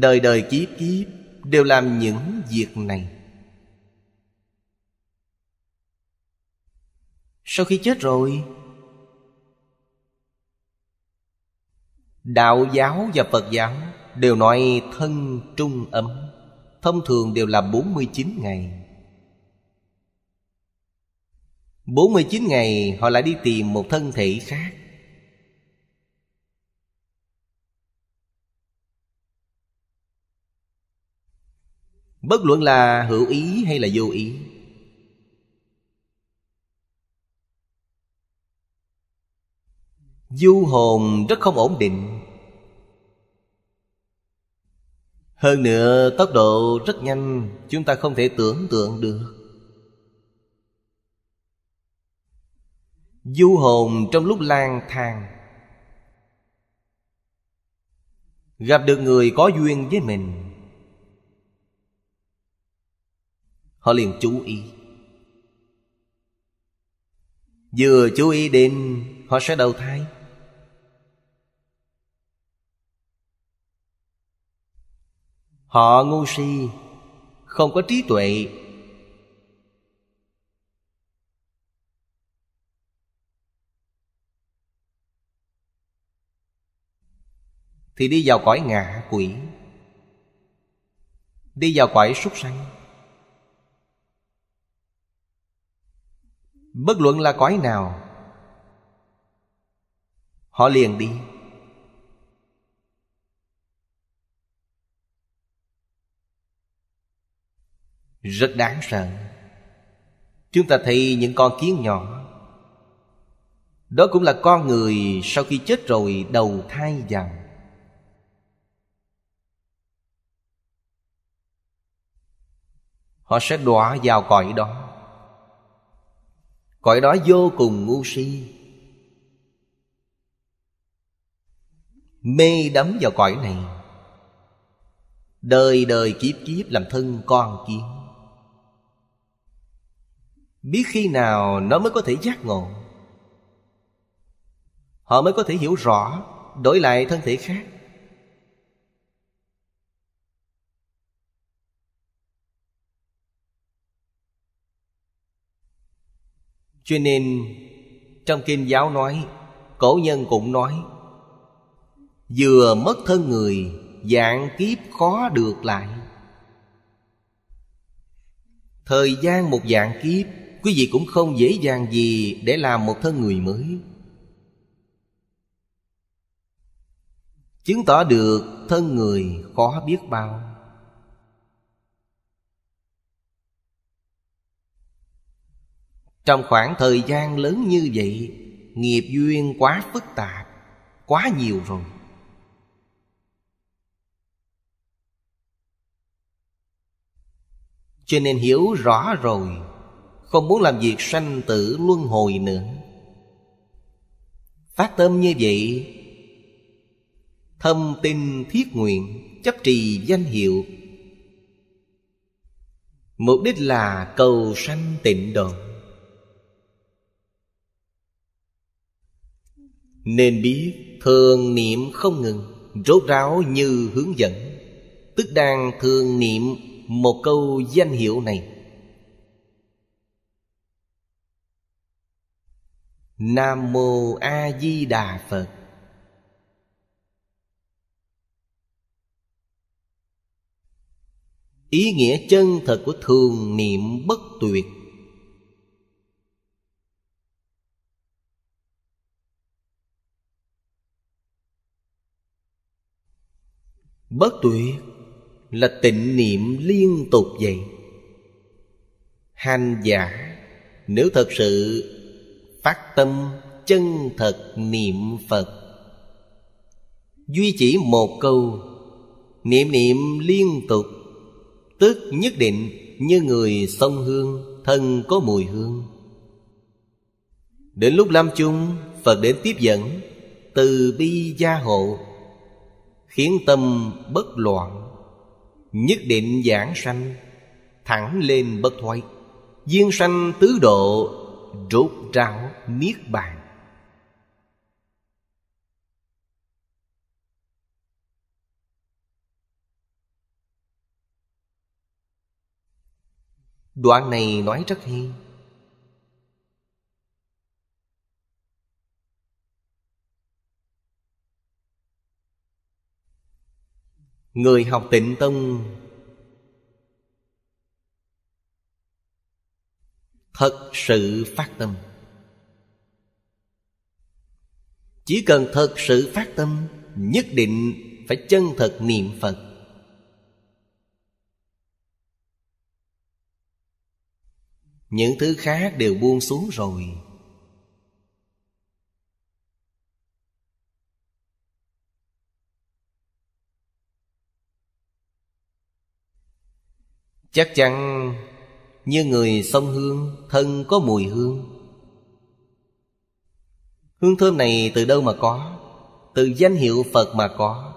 đời đời kiếp kiếp đều làm những việc này sau khi chết rồi đạo giáo và phật giáo đều nói thân trung ấm thông thường đều là 49 ngày 49 ngày họ lại đi tìm một thân thể khác bất luận là hữu ý hay là vô ý du hồn rất không ổn định hơn nữa tốc độ rất nhanh chúng ta không thể tưởng tượng được du hồn trong lúc lang thang gặp được người có duyên với mình Họ liền chú ý Vừa chú ý đến Họ sẽ đầu thai Họ ngu si Không có trí tuệ Thì đi vào cõi ngạ quỷ Đi vào cõi súc sanh Bất luận là cõi nào Họ liền đi Rất đáng sợ Chúng ta thấy những con kiến nhỏ Đó cũng là con người sau khi chết rồi đầu thai vào Họ sẽ đọa vào cõi đó cõi đó vô cùng ngu si mê đắm vào cõi này đời đời kiếp kiếp làm thân con kiến biết khi nào nó mới có thể giác ngộ họ mới có thể hiểu rõ đổi lại thân thể khác cho nên trong kinh giáo nói cổ nhân cũng nói vừa mất thân người dạng kiếp khó được lại thời gian một dạng kiếp quý vị cũng không dễ dàng gì để làm một thân người mới chứng tỏ được thân người khó biết bao Trong khoảng thời gian lớn như vậy Nghiệp duyên quá phức tạp Quá nhiều rồi Cho nên hiểu rõ rồi Không muốn làm việc sanh tử luân hồi nữa Phát tâm như vậy Thâm tin thiết nguyện Chấp trì danh hiệu Mục đích là cầu sanh tịnh độ Nên biết thường niệm không ngừng Rốt ráo như hướng dẫn Tức đang thường niệm một câu danh hiệu này Nam Mô A Di Đà Phật Ý nghĩa chân thật của thường niệm bất tuyệt Bất tuyệt là tịnh niệm liên tục vậy Hành giả nếu thật sự phát tâm chân thật niệm Phật Duy chỉ một câu Niệm niệm liên tục Tức nhất định như người sông hương Thân có mùi hương Đến lúc lâm chung Phật đến tiếp dẫn Từ bi gia hộ khiến tâm bất loạn nhất định giảng sanh thẳng lên bất thoái duyên sanh tứ độ rốt ráo niết bàn đoạn này nói rất hay Người học tịnh tông Thật sự phát tâm Chỉ cần thật sự phát tâm Nhất định phải chân thật niệm Phật Những thứ khác đều buông xuống rồi Chắc chắn như người sông hương Thân có mùi hương Hương thơm này từ đâu mà có Từ danh hiệu Phật mà có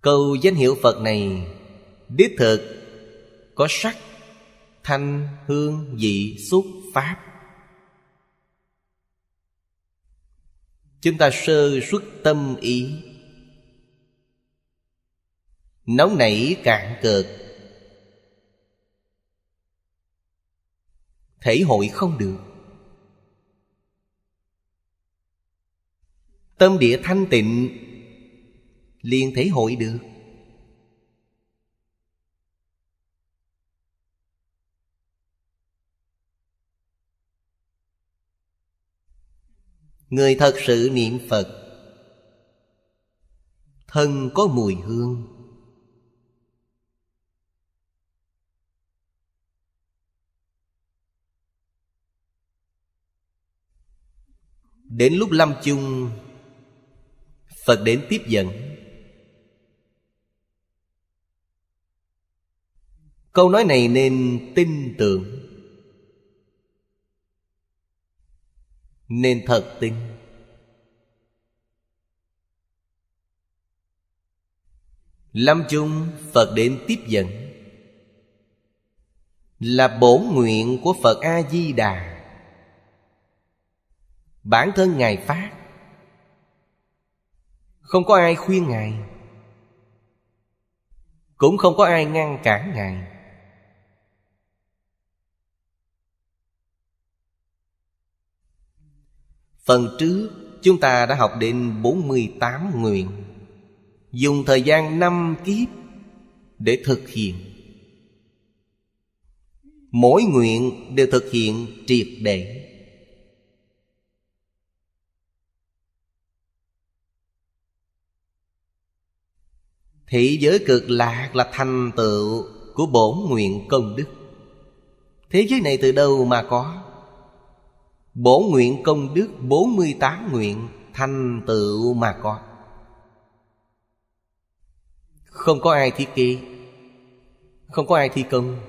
Câu danh hiệu Phật này Đích thực Có sắc Thanh hương vị xúc pháp Chúng ta sơ xuất tâm ý nóng nảy cạn cợt thể hội không được tâm địa thanh tịnh liền thể hội được người thật sự niệm phật thân có mùi hương Đến lúc lâm chung Phật đến tiếp dẫn Câu nói này nên tin tưởng Nên thật tin Lâm chung Phật đến tiếp dẫn Là bổ nguyện của Phật A-di-đà bản thân ngài phát không có ai khuyên ngài cũng không có ai ngăn cản ngài phần trước chúng ta đã học đến 48 nguyện dùng thời gian năm kiếp để thực hiện mỗi nguyện đều thực hiện triệt để Thị giới cực lạc là thành tựu của bổn nguyện công đức Thế giới này từ đâu mà có Bổ nguyện công đức 48 nguyện thành tựu mà có Không có ai thiết kế Không có ai thi công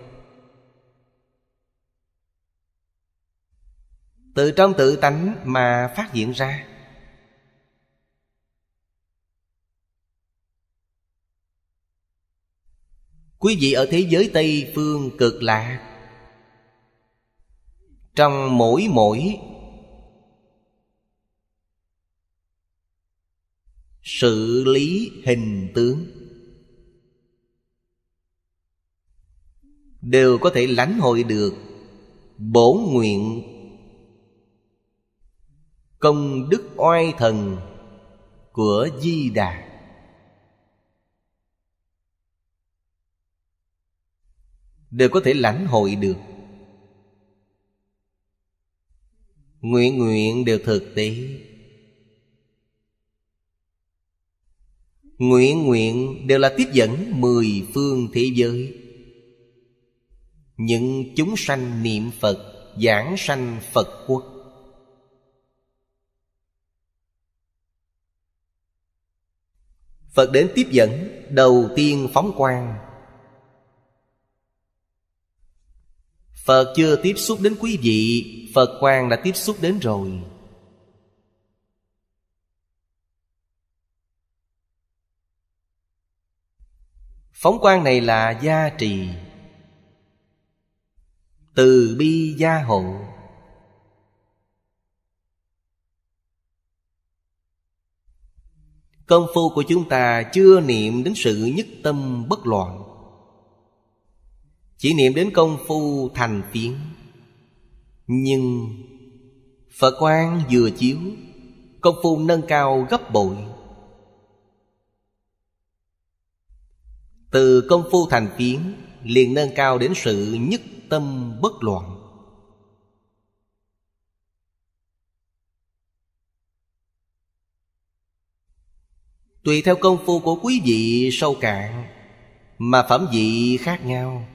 Từ trong tự tánh mà phát hiện ra Quý vị ở thế giới Tây Phương cực lạc Trong mỗi mỗi Sự lý hình tướng Đều có thể lãnh hội được Bổ nguyện Công đức oai thần Của Di Đà đều có thể lãnh hội được nguyện nguyện đều thực tế nguyện nguyện đều là tiếp dẫn mười phương thế giới những chúng sanh niệm phật giảng sanh phật quốc phật đến tiếp dẫn đầu tiên phóng quang Phật chưa tiếp xúc đến quý vị Phật quan đã tiếp xúc đến rồi Phóng quan này là gia trì Từ bi gia hộ Công phu của chúng ta chưa niệm đến sự nhất tâm bất loạn chỉ niệm đến công phu thành phiến Nhưng Phật quan vừa chiếu Công phu nâng cao gấp bội Từ công phu thành kiến Liền nâng cao đến sự nhất tâm bất loạn Tùy theo công phu của quý vị sâu cạn Mà phẩm vị khác nhau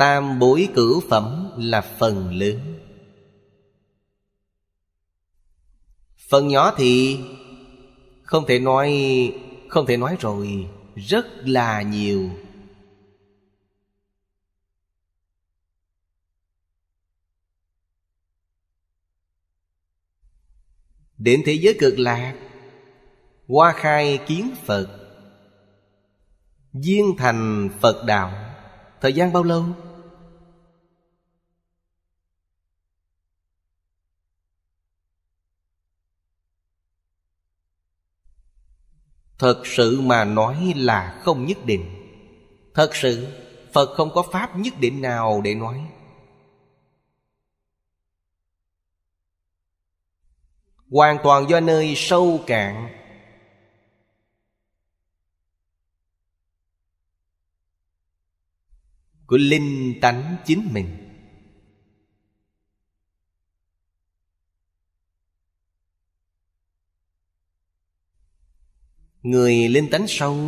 tam bối cửu phẩm là phần lớn phần nhỏ thì không thể nói không thể nói rồi rất là nhiều đến thế giới cực lạc hoa khai kiến phật viên thành phật đạo thời gian bao lâu thật sự mà nói là không nhất định thật sự phật không có pháp nhất định nào để nói hoàn toàn do nơi sâu cạn của linh tánh chính mình Người linh tánh sâu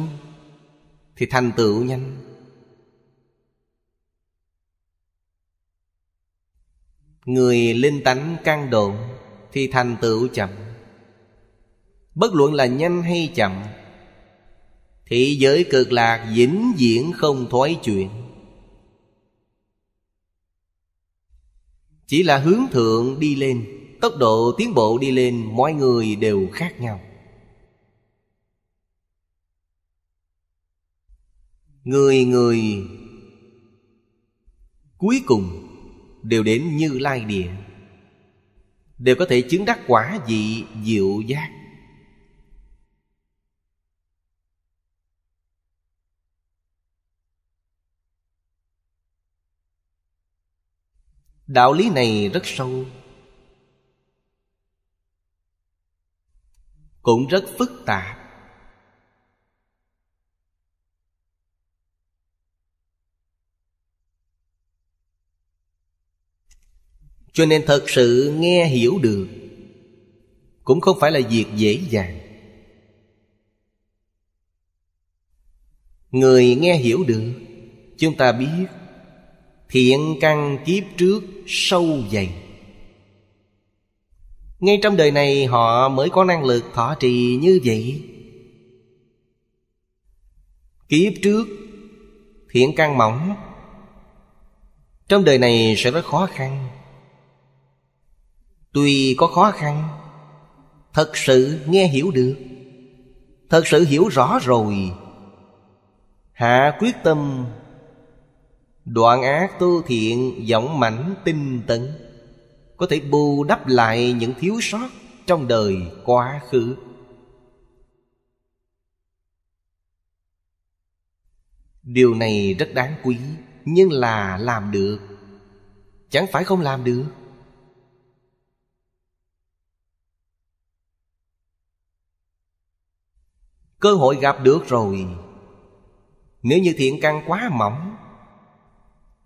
Thì thành tựu nhanh Người linh tánh căng độn Thì thành tựu chậm Bất luận là nhanh hay chậm Thị giới cực lạc vĩnh viễn không thoái chuyện Chỉ là hướng thượng đi lên Tốc độ tiến bộ đi lên Mọi người đều khác nhau người người cuối cùng đều đến như lai địa đều có thể chứng đắc quả vị diệu giác đạo lý này rất sâu cũng rất phức tạp cho nên thật sự nghe hiểu được cũng không phải là việc dễ dàng người nghe hiểu được chúng ta biết thiện căn kiếp trước sâu dày ngay trong đời này họ mới có năng lực thọ trì như vậy kiếp trước thiện căn mỏng trong đời này sẽ rất khó khăn Tuy có khó khăn Thật sự nghe hiểu được Thật sự hiểu rõ rồi Hạ quyết tâm Đoạn ác tu thiện Giọng mảnh tinh tấn Có thể bù đắp lại những thiếu sót Trong đời quá khứ Điều này rất đáng quý Nhưng là làm được Chẳng phải không làm được cơ hội gặp được rồi nếu như thiện căn quá mỏng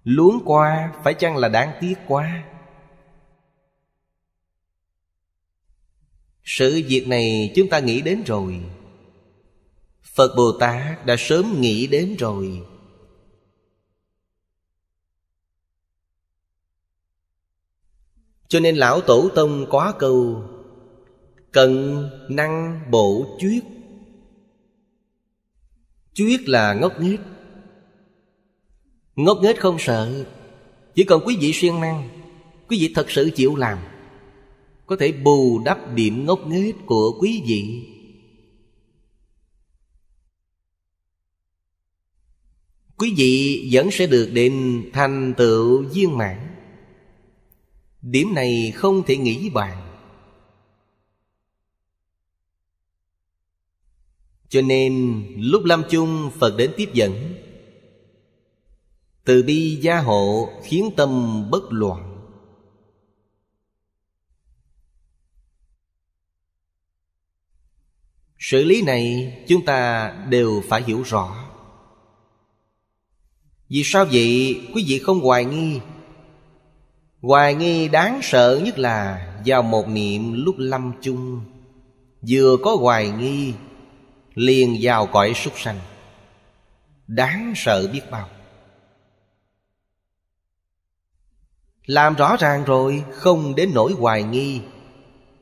luống qua phải chăng là đáng tiếc quá sự việc này chúng ta nghĩ đến rồi phật bồ tát đã sớm nghĩ đến rồi cho nên lão tổ tông có câu cần năng bổ chuyết chú Chuyết là ngốc nghếch Ngốc nghếch không sợ Chỉ cần quý vị siêng năng Quý vị thật sự chịu làm Có thể bù đắp điểm ngốc nghếch của quý vị Quý vị vẫn sẽ được đến thành tựu viên mãn Điểm này không thể nghĩ bàn Cho nên lúc lâm chung Phật đến tiếp dẫn Từ bi gia hộ khiến tâm bất loạn Sự lý này chúng ta đều phải hiểu rõ Vì sao vậy quý vị không hoài nghi Hoài nghi đáng sợ nhất là Vào một niệm lúc lâm chung Vừa có hoài nghi liền vào cõi súc sanh đáng sợ biết bao làm rõ ràng rồi không đến nỗi hoài nghi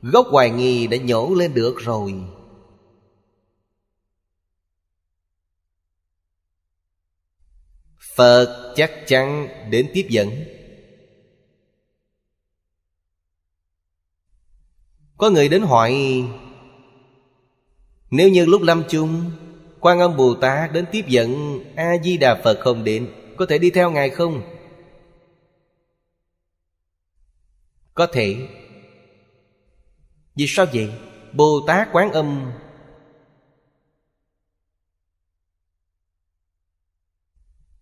gốc hoài nghi đã nhổ lên được rồi phật chắc chắn đến tiếp dẫn có người đến hỏi nếu như lúc lâm chung Quan âm Bồ Tát đến tiếp dẫn A-di-đà Phật không đến Có thể đi theo Ngài không? Có thể Vì sao vậy? Bồ Tát Quán Âm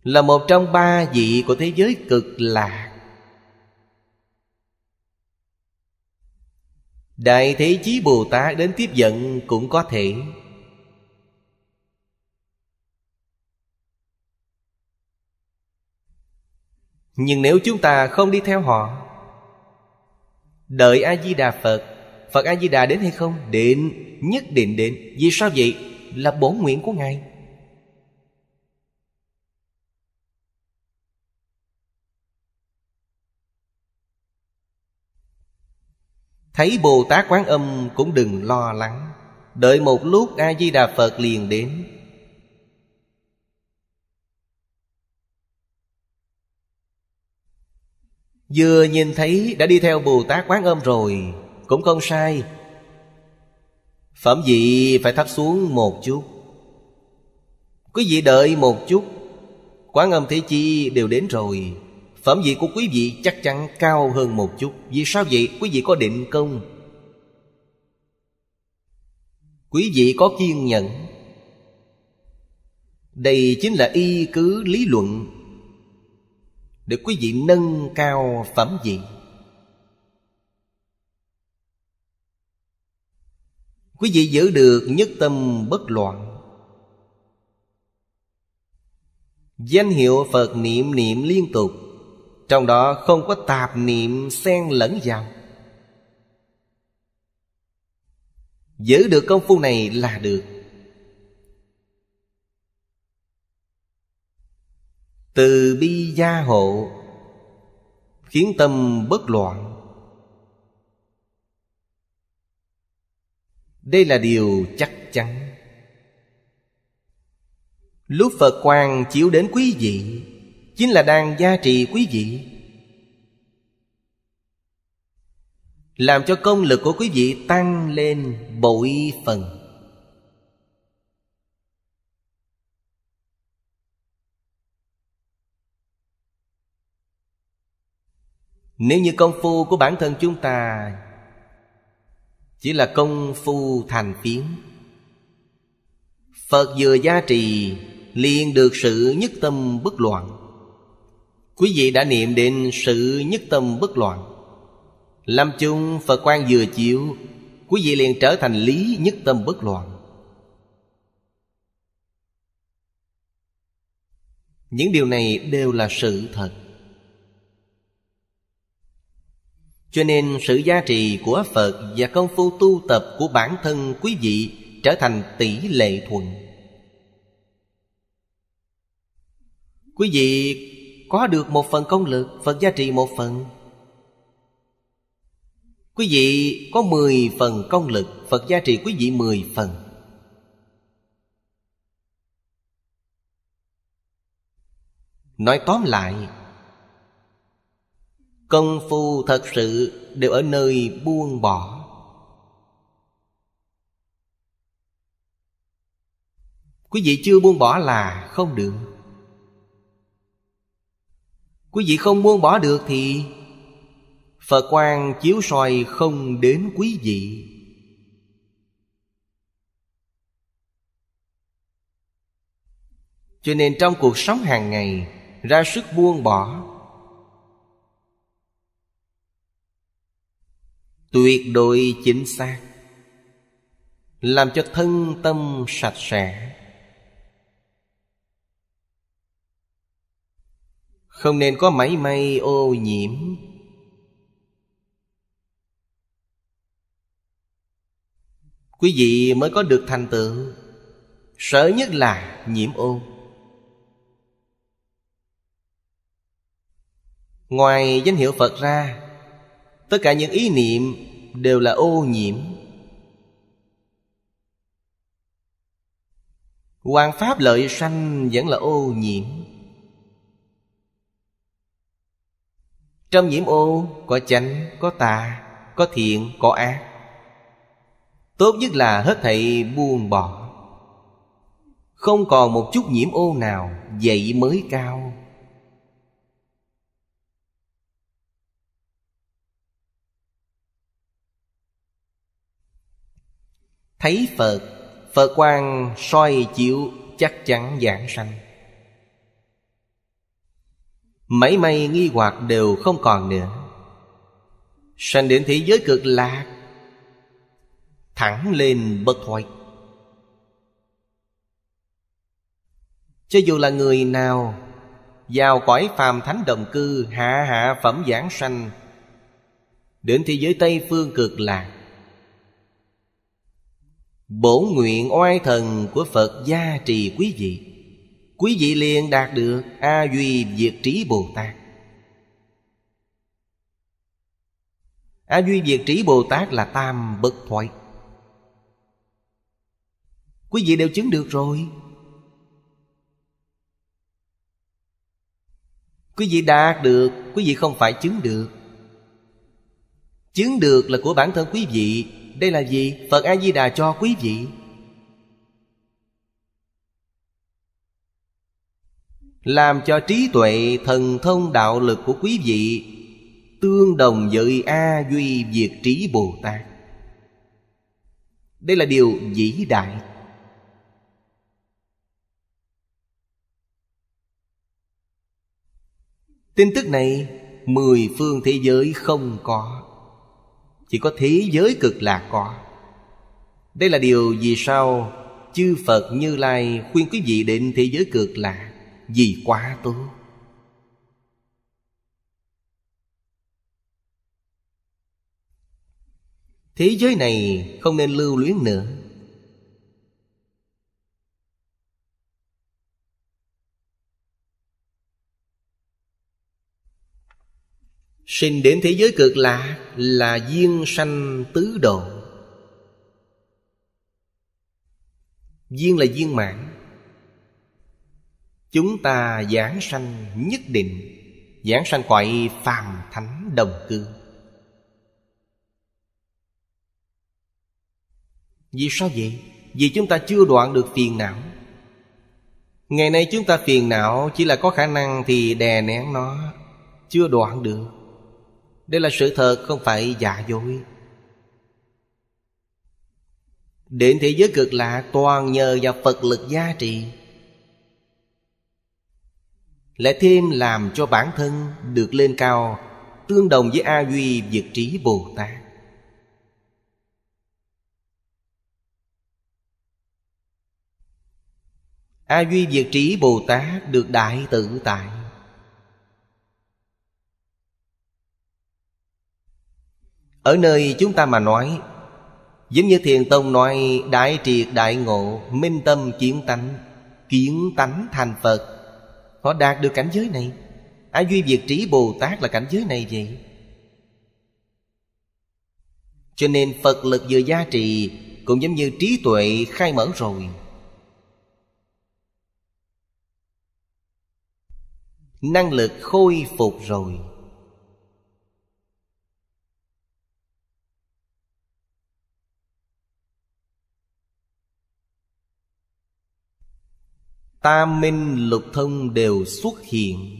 Là một trong ba vị của thế giới cực lạc Đại Thế Chí Bồ Tát đến tiếp dẫn cũng có thể Nhưng nếu chúng ta không đi theo họ Đợi A-di-đà Phật Phật A-di-đà đến hay không? định nhất định đến Vì sao vậy? Là bổn nguyện của Ngài Thấy Bồ Tát Quán Âm cũng đừng lo lắng Đợi một lúc A-di-đà Phật liền đến Vừa nhìn thấy đã đi theo Bồ Tát Quán Âm rồi Cũng không sai Phẩm vị phải thấp xuống một chút Quý vị đợi một chút Quán Âm Thế Chi đều đến rồi Phẩm vị của quý vị chắc chắn cao hơn một chút Vì sao vậy? Quý vị có định công Quý vị có kiên nhẫn Đây chính là y cứ lý luận Để quý vị nâng cao phẩm vị Quý vị giữ được nhất tâm bất loạn Danh hiệu Phật niệm niệm liên tục trong đó không có tạp niệm xen lẫn vào giữ được công phu này là được từ bi gia hộ khiến tâm bất loạn đây là điều chắc chắn lúc phật quang chiếu đến quý vị chính là đang gia trì quý vị làm cho công lực của quý vị tăng lên bội phần nếu như công phu của bản thân chúng ta chỉ là công phu thành kiến phật vừa gia trì liền được sự nhất tâm bất loạn Quý vị đã niệm định sự nhất tâm bất loạn Lâm chung Phật quan vừa chịu Quý vị liền trở thành lý nhất tâm bất loạn Những điều này đều là sự thật Cho nên sự giá trị của Phật Và công phu tu tập của bản thân quý vị Trở thành tỷ lệ thuận Quý vị có được một phần công lực Phật gia trị một phần Quý vị có 10 phần công lực Phật gia trị quý vị 10 phần Nói tóm lại Công phu thật sự đều ở nơi buông bỏ Quý vị chưa buông bỏ là không được Quý vị không buông bỏ được thì Phật quan chiếu soi không đến quý vị Cho nên trong cuộc sống hàng ngày Ra sức buông bỏ Tuyệt đối chính xác Làm cho thân tâm sạch sẽ không nên có máy may ô nhiễm quý vị mới có được thành tựu sợ nhất là nhiễm ô ngoài danh hiệu phật ra tất cả những ý niệm đều là ô nhiễm hoàng pháp lợi sanh vẫn là ô nhiễm Trong nhiễm ô có chánh, có tà, có thiện, có ác Tốt nhất là hết thảy buông bỏ Không còn một chút nhiễm ô nào dậy mới cao Thấy Phật Phật quan soi chiếu chắc chắn giảng sanh Mấy may nghi hoặc đều không còn nữa Sanh đến thế giới cực lạc Thẳng lên bất thoại Cho dù là người nào Vào cõi phàm thánh đồng cư Hạ hạ phẩm giảng sanh Đến thế giới Tây phương cực lạc Bổ nguyện oai thần của Phật gia trì quý vị quý vị liền đạt được a duy diệt trí bồ tát a duy diệt trí bồ tát là tam bất thoại quý vị đều chứng được rồi quý vị đạt được quý vị không phải chứng được chứng được là của bản thân quý vị đây là gì phật a di đà cho quý vị làm cho trí tuệ thần thông đạo lực của quý vị tương đồng với a duy diệt trí bồ tát đây là điều vĩ đại tin tức này mười phương thế giới không có chỉ có thế giới cực lạc có đây là điều vì sao chư phật như lai khuyên quý vị đến thế giới cực lạc vì quá tốt thế giới này không nên lưu luyến nữa sinh đến thế giới cực lạ là duyên sanh tứ độ duyên là duyên mạng Chúng ta giảng sanh nhất định Giảng sanh quậy phàm thánh đồng cư Vì sao vậy? Vì chúng ta chưa đoạn được phiền não Ngày nay chúng ta phiền não Chỉ là có khả năng thì đè nén nó Chưa đoạn được Đây là sự thật không phải giả dối Đến thế giới cực lạc toàn nhờ vào Phật lực gia trì lại thêm làm cho bản thân được lên cao tương đồng với a duy vật trí bồ tát a duy vật trí bồ tát được đại tự tại ở nơi chúng ta mà nói giống như thiền tông nói đại triệt đại ngộ minh tâm kiến tánh kiến tánh thành phật Họ đạt được cảnh giới này A Duy Việt Trí Bồ Tát là cảnh giới này vậy Cho nên Phật lực vừa gia trì Cũng giống như trí tuệ khai mở rồi Năng lực khôi phục rồi tam minh lục thông đều xuất hiện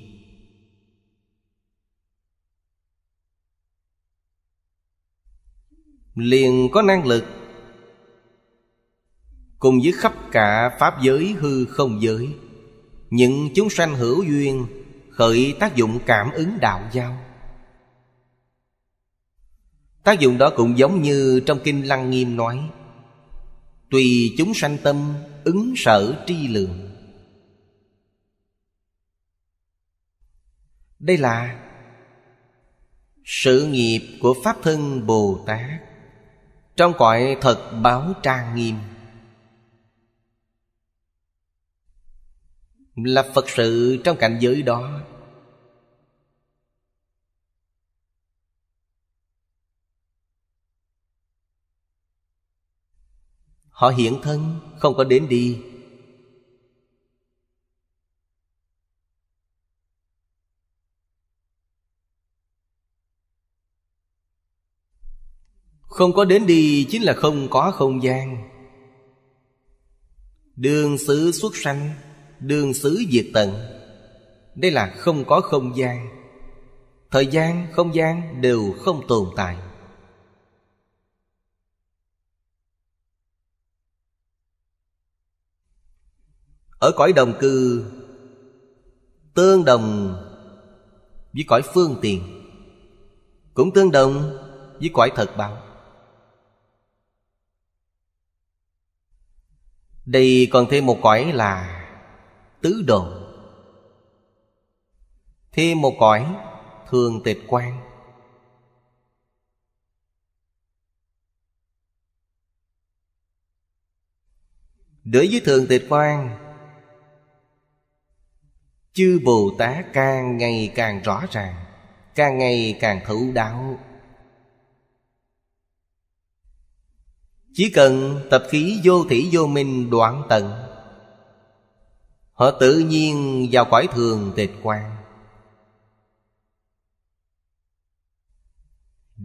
liền có năng lực cùng với khắp cả pháp giới hư không giới những chúng sanh hữu duyên khởi tác dụng cảm ứng đạo giao tác dụng đó cũng giống như trong kinh lăng nghiêm nói tùy chúng sanh tâm ứng sở tri lượng đây là sự nghiệp của pháp thân bồ tát trong cõi thật báo trang nghiêm là phật sự trong cảnh giới đó họ hiện thân không có đến đi Không có đến đi chính là không có không gian Đường xứ xuất sanh Đường xứ diệt tận Đây là không có không gian Thời gian, không gian đều không tồn tại Ở cõi đồng cư Tương đồng với cõi phương tiện Cũng tương đồng với cõi thật báo Đây còn thêm một cõi là Tứ độ Thêm một cõi Thường tịch quan Đối với thường tịch quan Chư Bồ Tát càng ngày càng rõ ràng Càng ngày càng thấu đáo Chỉ cần tập khí vô thủy vô minh đoạn tận Họ tự nhiên vào cõi thường tịch quan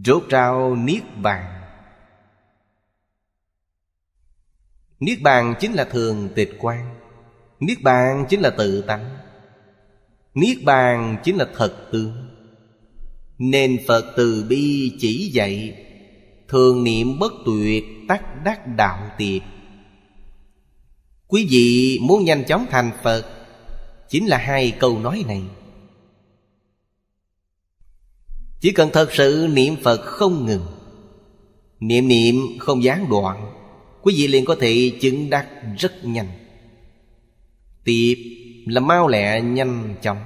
Rốt rao Niết Bàn Niết Bàn chính là thường tịch quan Niết Bàn chính là tự tánh Niết Bàn chính là thật tướng Nên Phật từ bi chỉ dạy thường niệm bất tuyệt tắc đắc đạo tiệt quý vị muốn nhanh chóng thành phật chính là hai câu nói này chỉ cần thật sự niệm phật không ngừng niệm niệm không gián đoạn quý vị liền có thể chứng đắc rất nhanh tiệp là mau lẹ nhanh chóng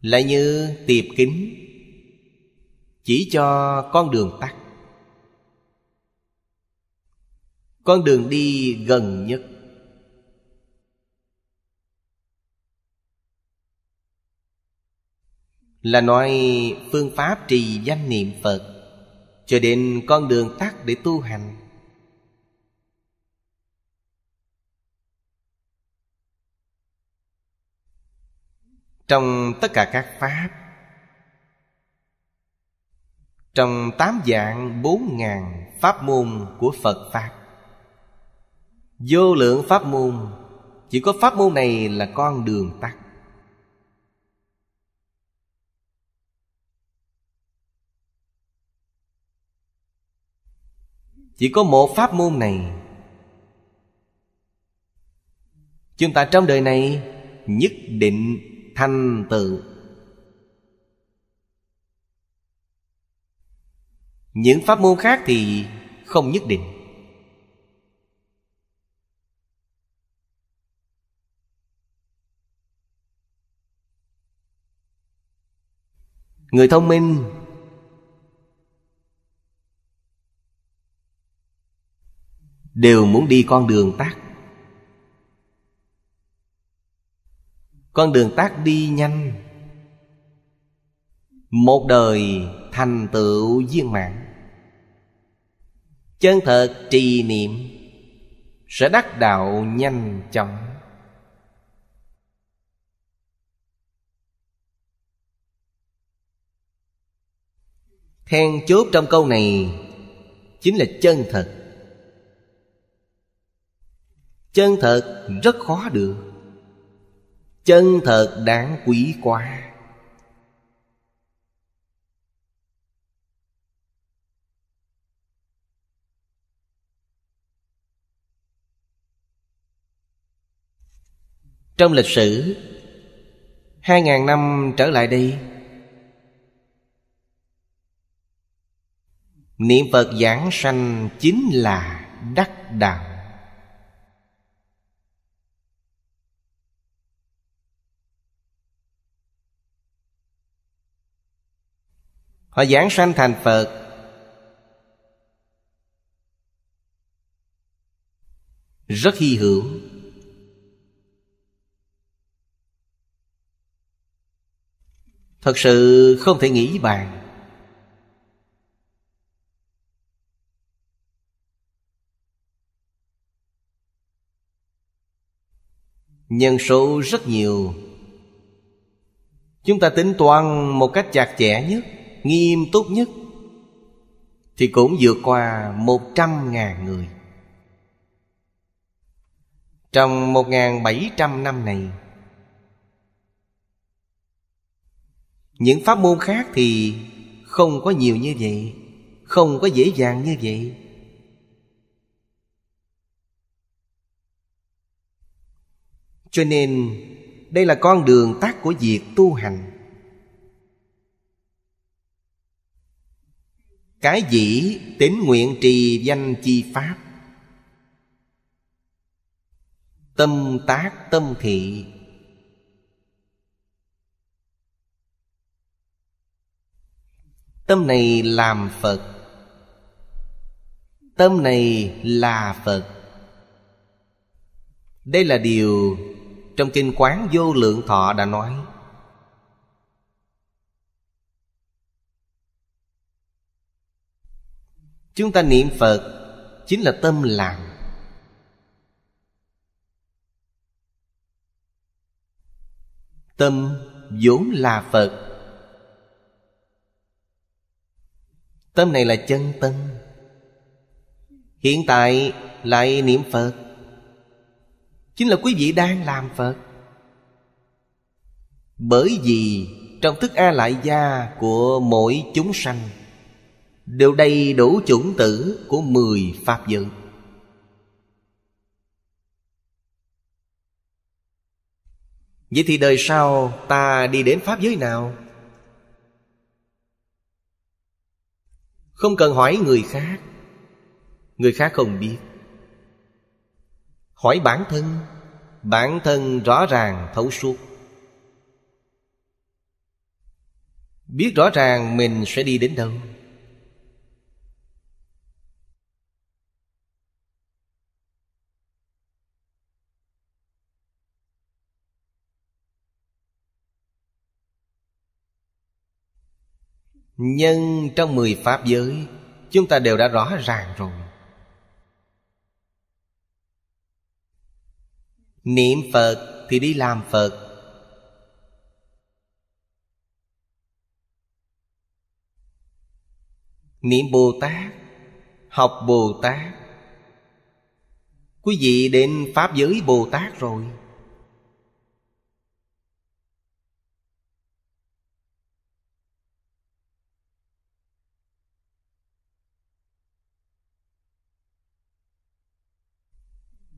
lại như tiệp kính chỉ cho con đường tắt con đường đi gần nhất là nói phương pháp trì danh niệm phật cho đến con đường tắt để tu hành trong tất cả các pháp trong tám dạng bốn ngàn pháp môn của phật pháp vô lượng pháp môn chỉ có pháp môn này là con đường tắt chỉ có một pháp môn này chúng ta trong đời này nhất định thành tựu những pháp môn khác thì không nhất định người thông minh đều muốn đi con đường tắt con đường tắt đi nhanh một đời thành tựu viên mạng chân thật trì niệm sẽ đắc đạo nhanh chóng then chốt trong câu này chính là chân thật chân thật rất khó được chân thật đáng quý quá trong lịch sử hai ngàn năm trở lại đi niệm phật giảng sanh chính là đắc đạo họ giảng sanh thành phật rất hy hữu Thật sự không thể nghĩ bàn Nhân số rất nhiều Chúng ta tính toán một cách chặt chẽ nhất Nghiêm túc nhất Thì cũng vượt qua một trăm ngàn người Trong một ngàn bảy trăm năm này những pháp môn khác thì không có nhiều như vậy không có dễ dàng như vậy cho nên đây là con đường tác của việc tu hành cái dĩ tính nguyện trì danh chi pháp tâm tác tâm thị Tâm này làm Phật Tâm này là Phật Đây là điều trong kinh quán vô lượng thọ đã nói Chúng ta niệm Phật chính là tâm làm Tâm vốn là Phật Tâm này là chân tâm Hiện tại lại niệm Phật Chính là quý vị đang làm Phật Bởi vì trong thức A Lại Gia của mỗi chúng sanh Đều đầy đủ chủng tử của mười Pháp dự Vậy thì đời sau ta đi đến Pháp giới nào? không cần hỏi người khác người khác không biết hỏi bản thân bản thân rõ ràng thấu suốt biết rõ ràng mình sẽ đi đến đâu Nhân trong mười pháp giới Chúng ta đều đã rõ ràng rồi Niệm Phật thì đi làm Phật Niệm Bồ Tát Học Bồ Tát Quý vị đến Pháp giới Bồ Tát rồi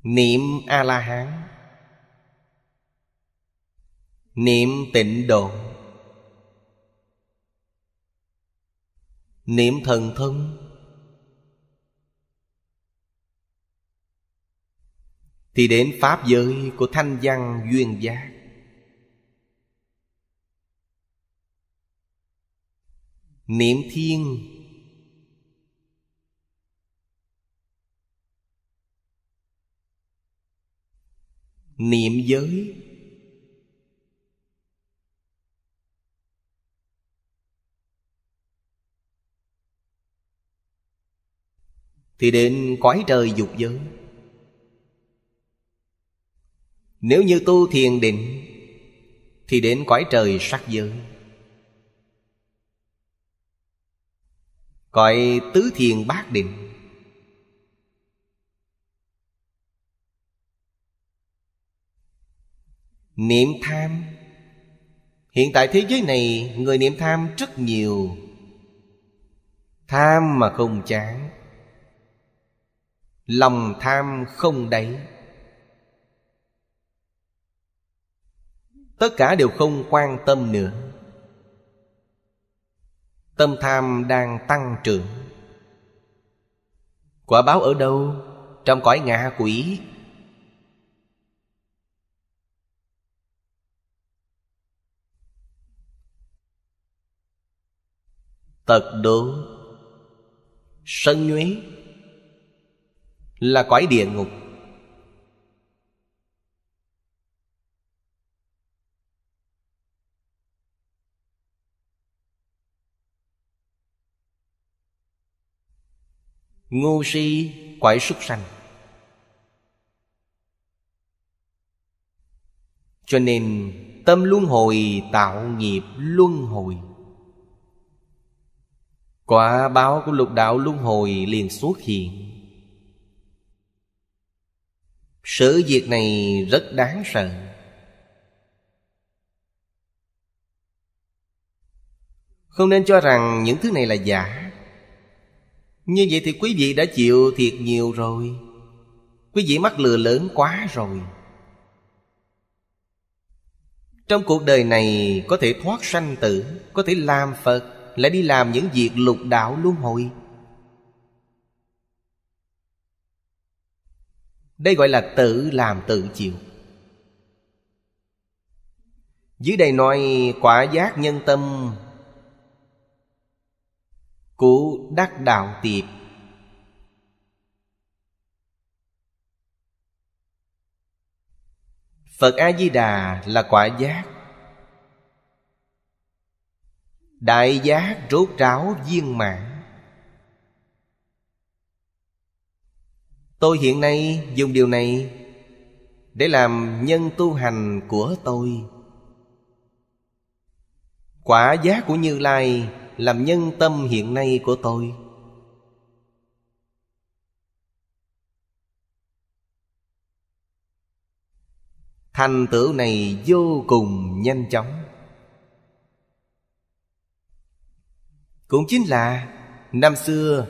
Niệm A-la-hán Niệm tịnh độ Niệm thần thông Thì đến Pháp giới của thanh văn duyên giác Niệm thiên niệm giới thì đến cõi trời dục giới nếu như tu thiền định thì đến cõi trời sắc giới cõi tứ thiền bát định niệm tham hiện tại thế giới này người niệm tham rất nhiều tham mà không chán lòng tham không đáy tất cả đều không quan tâm nữa tâm tham đang tăng trưởng quả báo ở đâu trong cõi ngạ quỷ tật độ sân nhuế là cõi địa ngục ngu si quải súc sanh cho nên tâm luân hồi tạo nghiệp luân hồi Quả báo của lục đạo luân hồi liền xuất hiện Sự việc này rất đáng sợ Không nên cho rằng những thứ này là giả Như vậy thì quý vị đã chịu thiệt nhiều rồi Quý vị mắc lừa lớn quá rồi Trong cuộc đời này có thể thoát sanh tử Có thể làm Phật lại đi làm những việc lục đạo luân hồi đây gọi là tự làm tự chịu dưới đây nói quả giác nhân tâm Cụ đắc đạo tiệp Phật A-di-đà là quả giác đại giác rốt ráo viên mãn tôi hiện nay dùng điều này để làm nhân tu hành của tôi quả giá của như lai làm nhân tâm hiện nay của tôi thành tựu này vô cùng nhanh chóng Cũng chính là Năm xưa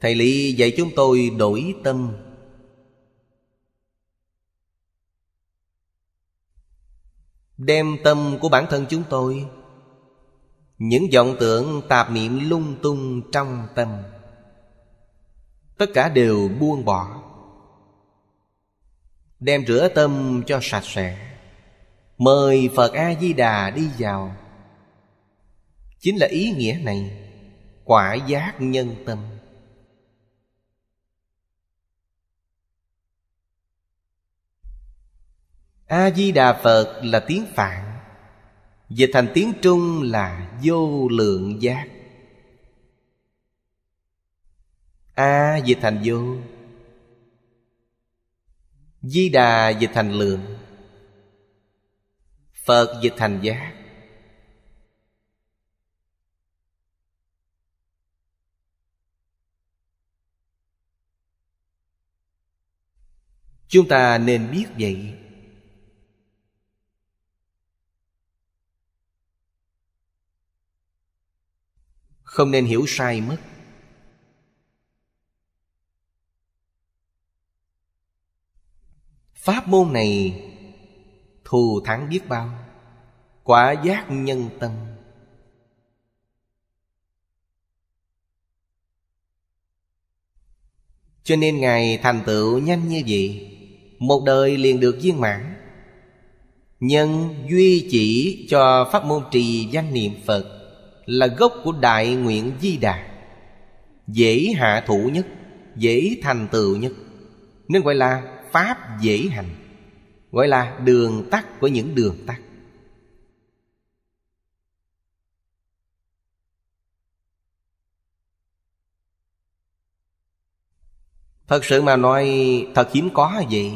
Thầy Lý dạy chúng tôi đổi tâm Đem tâm của bản thân chúng tôi Những vọng tưởng tạp niệm lung tung trong tâm Tất cả đều buông bỏ Đem rửa tâm cho sạch sẽ Mời Phật A-di-đà đi vào chính là ý nghĩa này quả giác nhân tâm a di đà phật là tiếng phạn dịch thành tiếng trung là vô lượng giác a dịch thành vô di đà dịch thành lượng phật dịch thành giác chúng ta nên biết vậy không nên hiểu sai mất pháp môn này thù thắng biết bao quả giác nhân tâm cho nên ngài thành tựu nhanh như vậy một đời liền được viên mãn nhân duy chỉ cho pháp môn trì danh niệm phật là gốc của đại nguyện di đà dễ hạ thủ nhất dễ thành tựu nhất nên gọi là pháp dễ hành gọi là đường tắt của những đường tắt Thật sự mà nói thật hiếm có vậy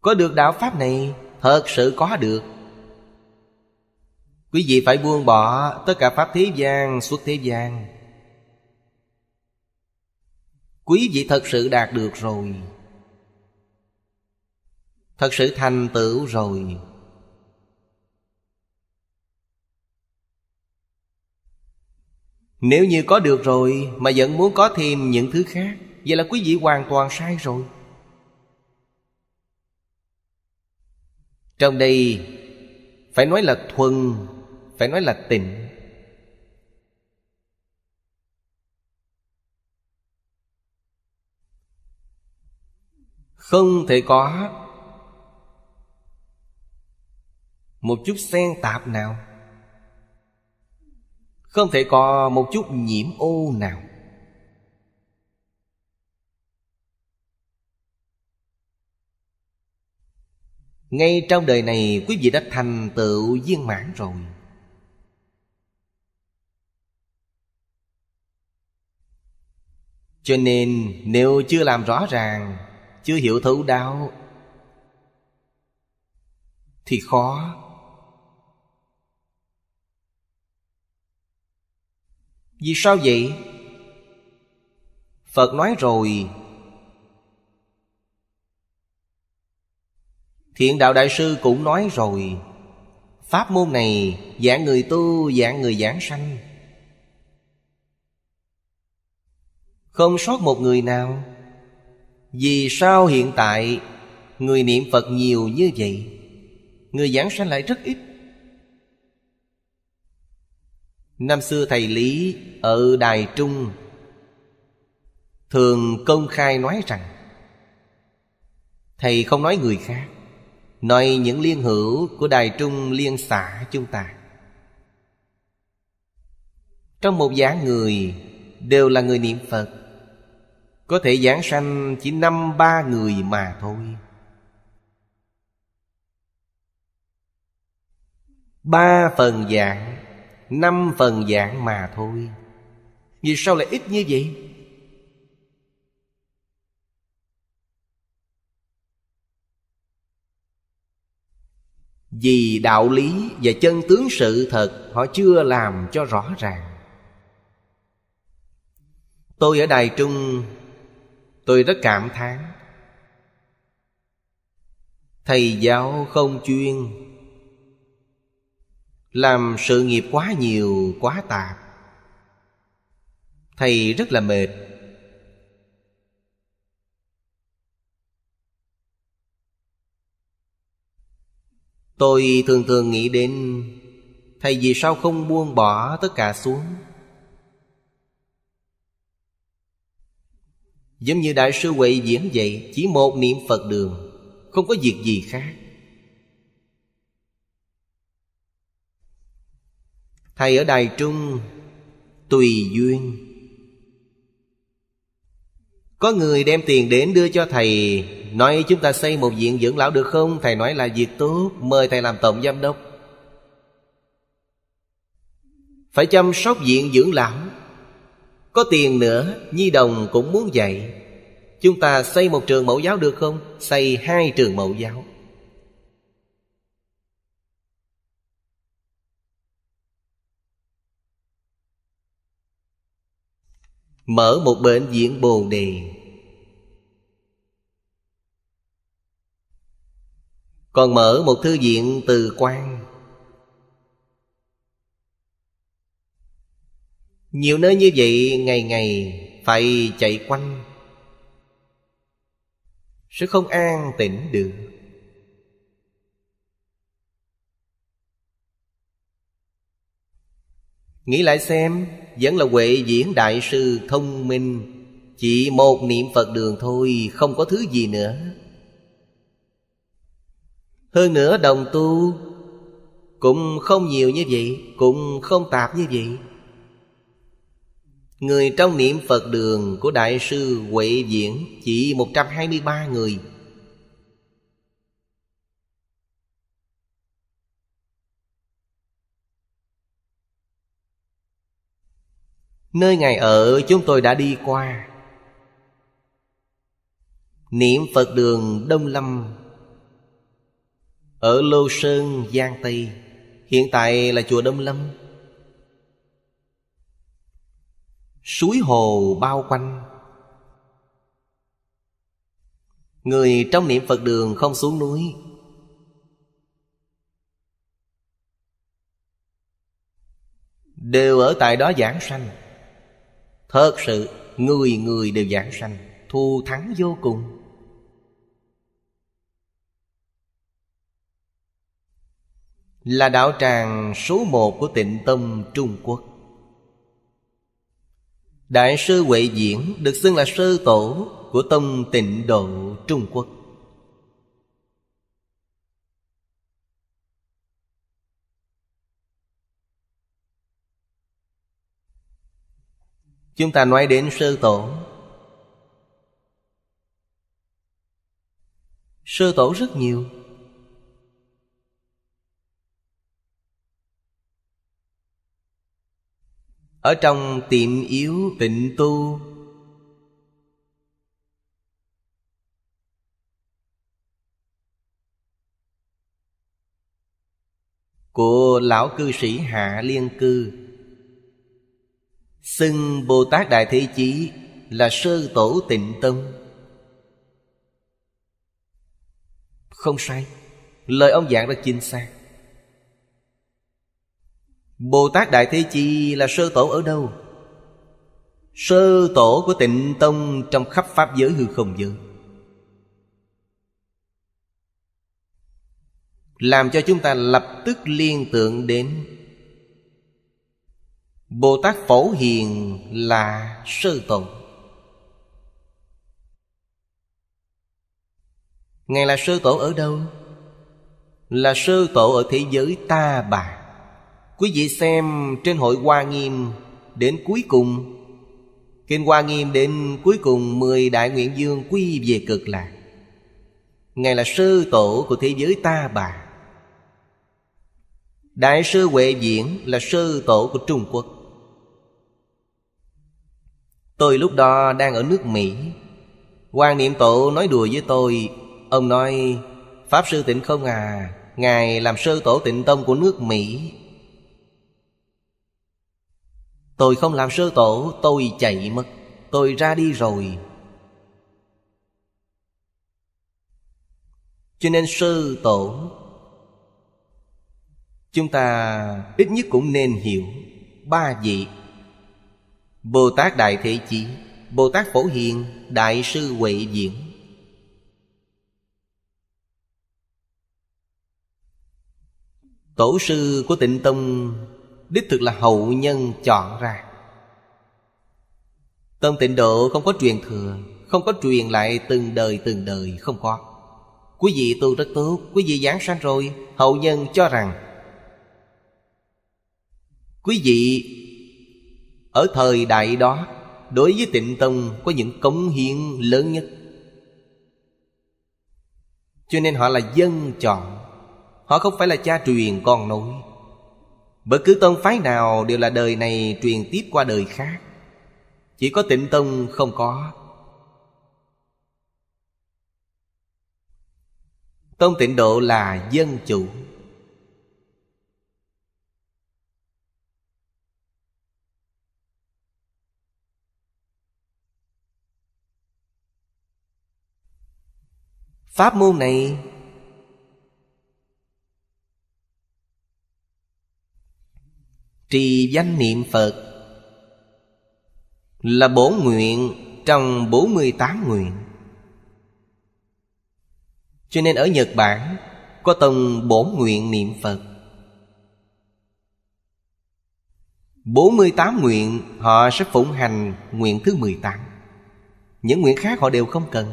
Có được đạo Pháp này Thật sự có được Quý vị phải buông bỏ Tất cả Pháp thế gian suốt thế gian Quý vị thật sự đạt được rồi Thật sự thành tựu rồi Nếu như có được rồi mà vẫn muốn có thêm những thứ khác Vậy là quý vị hoàn toàn sai rồi Trong đây phải nói là thuần Phải nói là tịnh Không thể có Một chút xen tạp nào không thể có một chút nhiễm ô nào Ngay trong đời này quý vị đã thành tựu viên mãn rồi Cho nên nếu chưa làm rõ ràng Chưa hiểu thấu đáo Thì khó Vì sao vậy? Phật nói rồi Thiện Đạo Đại Sư cũng nói rồi Pháp môn này giảng người tu, giảng người giảng sanh Không sót một người nào Vì sao hiện tại Người niệm Phật nhiều như vậy Người giảng sanh lại rất ít Năm xưa thầy Lý ở Đài Trung Thường công khai nói rằng Thầy không nói người khác Nói những liên hữu của Đài Trung liên xã chúng ta Trong một giảng người đều là người niệm Phật Có thể giảng sanh chỉ năm ba người mà thôi Ba phần giảng Năm phần dạng mà thôi Vì sao lại ít như vậy? Vì đạo lý và chân tướng sự thật Họ chưa làm cho rõ ràng Tôi ở Đài Trung Tôi rất cảm thán Thầy giáo không chuyên làm sự nghiệp quá nhiều quá tạp Thầy rất là mệt Tôi thường thường nghĩ đến Thầy vì sao không buông bỏ tất cả xuống Giống như Đại sư Huệ diễn vậy Chỉ một niệm Phật đường Không có việc gì khác thầy ở đài trung tùy duyên có người đem tiền đến đưa cho thầy Nói chúng ta xây một viện dưỡng lão được không Thầy nói là việc tốt Mời thầy làm tổng giám đốc Phải chăm sóc viện dưỡng lão Có tiền nữa Nhi đồng cũng muốn dạy Chúng ta xây một trường mẫu giáo được không Xây hai trường mẫu giáo Mở một bệnh viện Bồ Đề Còn mở một thư viện từ quan Nhiều nơi như vậy ngày ngày phải chạy quanh Sẽ không an tĩnh được Nghĩ lại xem vẫn là huệ diễn đại sư thông minh Chỉ một niệm Phật đường thôi Không có thứ gì nữa Hơn nữa đồng tu Cũng không nhiều như vậy Cũng không tạp như vậy Người trong niệm Phật đường của Đại sư Huệ Diễn chỉ 123 người Nơi Ngài ở chúng tôi đã đi qua Niệm Phật đường Đông Lâm Ở Lô Sơn, Giang Tây Hiện tại là chùa Đông Lâm Suối hồ bao quanh Người trong niệm Phật đường không xuống núi Đều ở tại đó giảng sanh Thật sự người người đều giảng sanh thu thắng vô cùng Là đạo tràng số một của tịnh tâm Trung Quốc Đại sư Huệ Diễn được xưng là sư tổ của tông tịnh độ Trung Quốc Chúng ta nói đến sơ tổ sơ tổ rất nhiều Ở trong tiệm yếu tịnh tu Của lão cư sĩ Hạ Liên Cư Xưng Bồ Tát Đại Thế Chí là sơ tổ tịnh tông Không sai Lời ông giảng rất chính xác Bồ Tát Đại Thế Chi là sơ tổ ở đâu? Sơ tổ của tịnh tông trong khắp pháp giới hư không giới Làm cho chúng ta lập tức liên tưởng đến Bồ Tát Phổ Hiền là sư tổ Ngài là sư tổ ở đâu? Là sư tổ ở thế giới ta bà Quý vị xem trên hội Hoa Nghiêm Đến cuối cùng Kinh Hoa Nghiêm đến cuối cùng Mười đại nguyện dương quy về cực lạc Ngài là sư tổ của thế giới ta bà Đại sư Huệ Diễn là sư tổ của Trung Quốc Tôi lúc đó đang ở nước Mỹ quan Niệm Tổ nói đùa với tôi Ông nói Pháp Sư Tịnh Không à Ngài làm sơ tổ tịnh tông của nước Mỹ Tôi không làm sơ tổ Tôi chạy mất Tôi ra đi rồi Cho nên sơ tổ Chúng ta ít nhất cũng nên hiểu Ba vị Bồ Tát Đại Thế Chí Bồ Tát Phổ Hiền Đại sư Huệ Diễn Tổ sư của tịnh tông Đích thực là hậu nhân chọn ra Tông tịnh độ không có truyền thừa Không có truyền lại từng đời từng đời Không có Quý vị tu rất tốt Quý vị giảng sanh rồi Hậu nhân cho rằng Quý vị ở thời đại đó đối với tịnh tông có những cống hiến lớn nhất cho nên họ là dân chọn họ không phải là cha truyền con nối bất cứ tôn phái nào đều là đời này truyền tiếp qua đời khác chỉ có tịnh tông không có tôn tịnh độ là dân chủ Pháp môn này Trì danh niệm Phật Là bổ nguyện trong 48 nguyện Cho nên ở Nhật Bản Có tông bổ nguyện niệm Phật 48 nguyện họ sẽ phụng hành nguyện thứ 18 Những nguyện khác họ đều không cần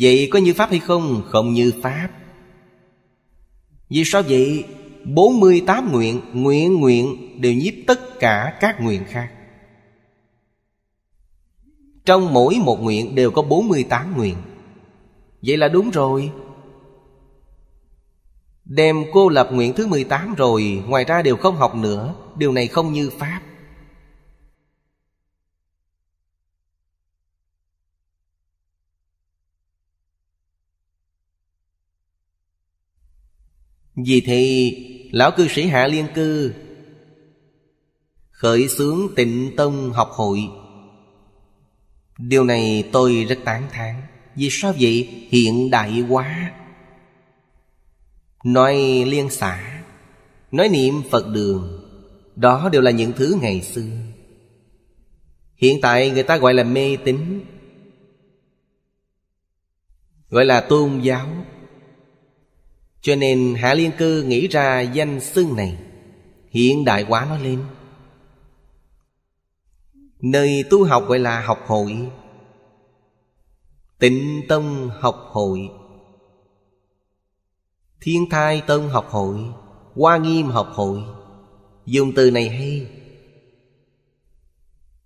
Vậy có như Pháp hay không? Không như Pháp Vì sao vậy? 48 nguyện, nguyện nguyện đều nhiếp tất cả các nguyện khác Trong mỗi một nguyện đều có 48 nguyện Vậy là đúng rồi Đem cô lập nguyện thứ 18 rồi Ngoài ra đều không học nữa Điều này không như Pháp Vì thế lão cư sĩ Hạ Liên Cư khởi xướng tịnh tông học hội Điều này tôi rất tán thán Vì sao vậy hiện đại quá Nói liên xã Nói niệm Phật đường Đó đều là những thứ ngày xưa Hiện tại người ta gọi là mê tín Gọi là tôn giáo cho nên Hạ Liên Cư nghĩ ra danh xưng này Hiện đại quá nó lên Nơi tu học gọi là học hội Tịnh Tông học hội Thiên Thai Tông học hội Hoa Nghiêm học hội Dùng từ này hay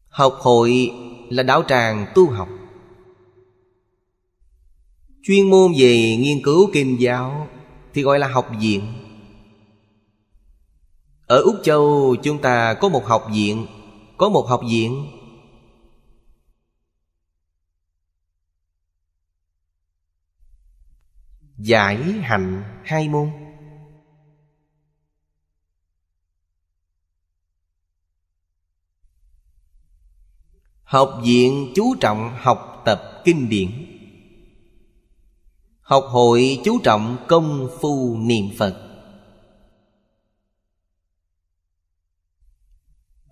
Học hội là đạo tràng tu học Chuyên môn về nghiên cứu kinh giáo thì gọi là học viện ở úc châu chúng ta có một học viện có một học viện giải hạnh hai môn học viện chú trọng học tập kinh điển Học hội chú trọng công phu niệm Phật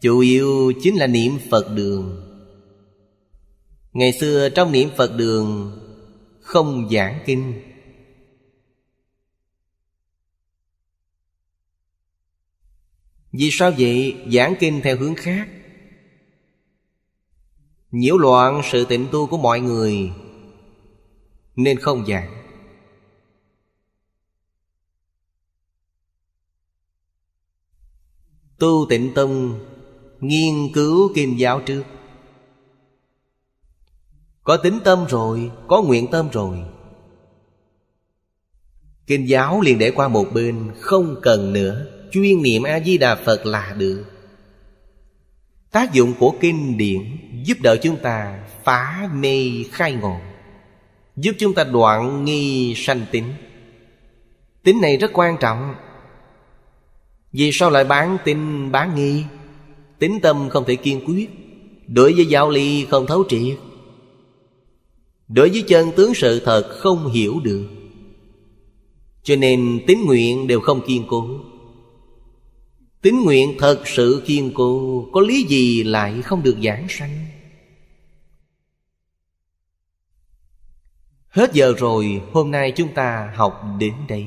Chủ yếu chính là niệm Phật đường Ngày xưa trong niệm Phật đường Không giảng kinh Vì sao vậy giảng kinh theo hướng khác Nhiễu loạn sự tịnh tu của mọi người Nên không giảng Tu tịnh tâm Nghiên cứu kim giáo trước Có tính tâm rồi Có nguyện tâm rồi Kinh giáo liền để qua một bên Không cần nữa Chuyên niệm A-di-đà Phật là được Tác dụng của kinh điển Giúp đỡ chúng ta phá mê khai ngộ Giúp chúng ta đoạn nghi sanh tính Tính này rất quan trọng vì sao lại bán tin bán nghi Tính tâm không thể kiên quyết Đối với giáo lý không thấu triệt Đối với chân tướng sự thật không hiểu được Cho nên tính nguyện đều không kiên cố tính nguyện thật sự kiên cố Có lý gì lại không được giảng sanh Hết giờ rồi, hôm nay chúng ta học đến đây.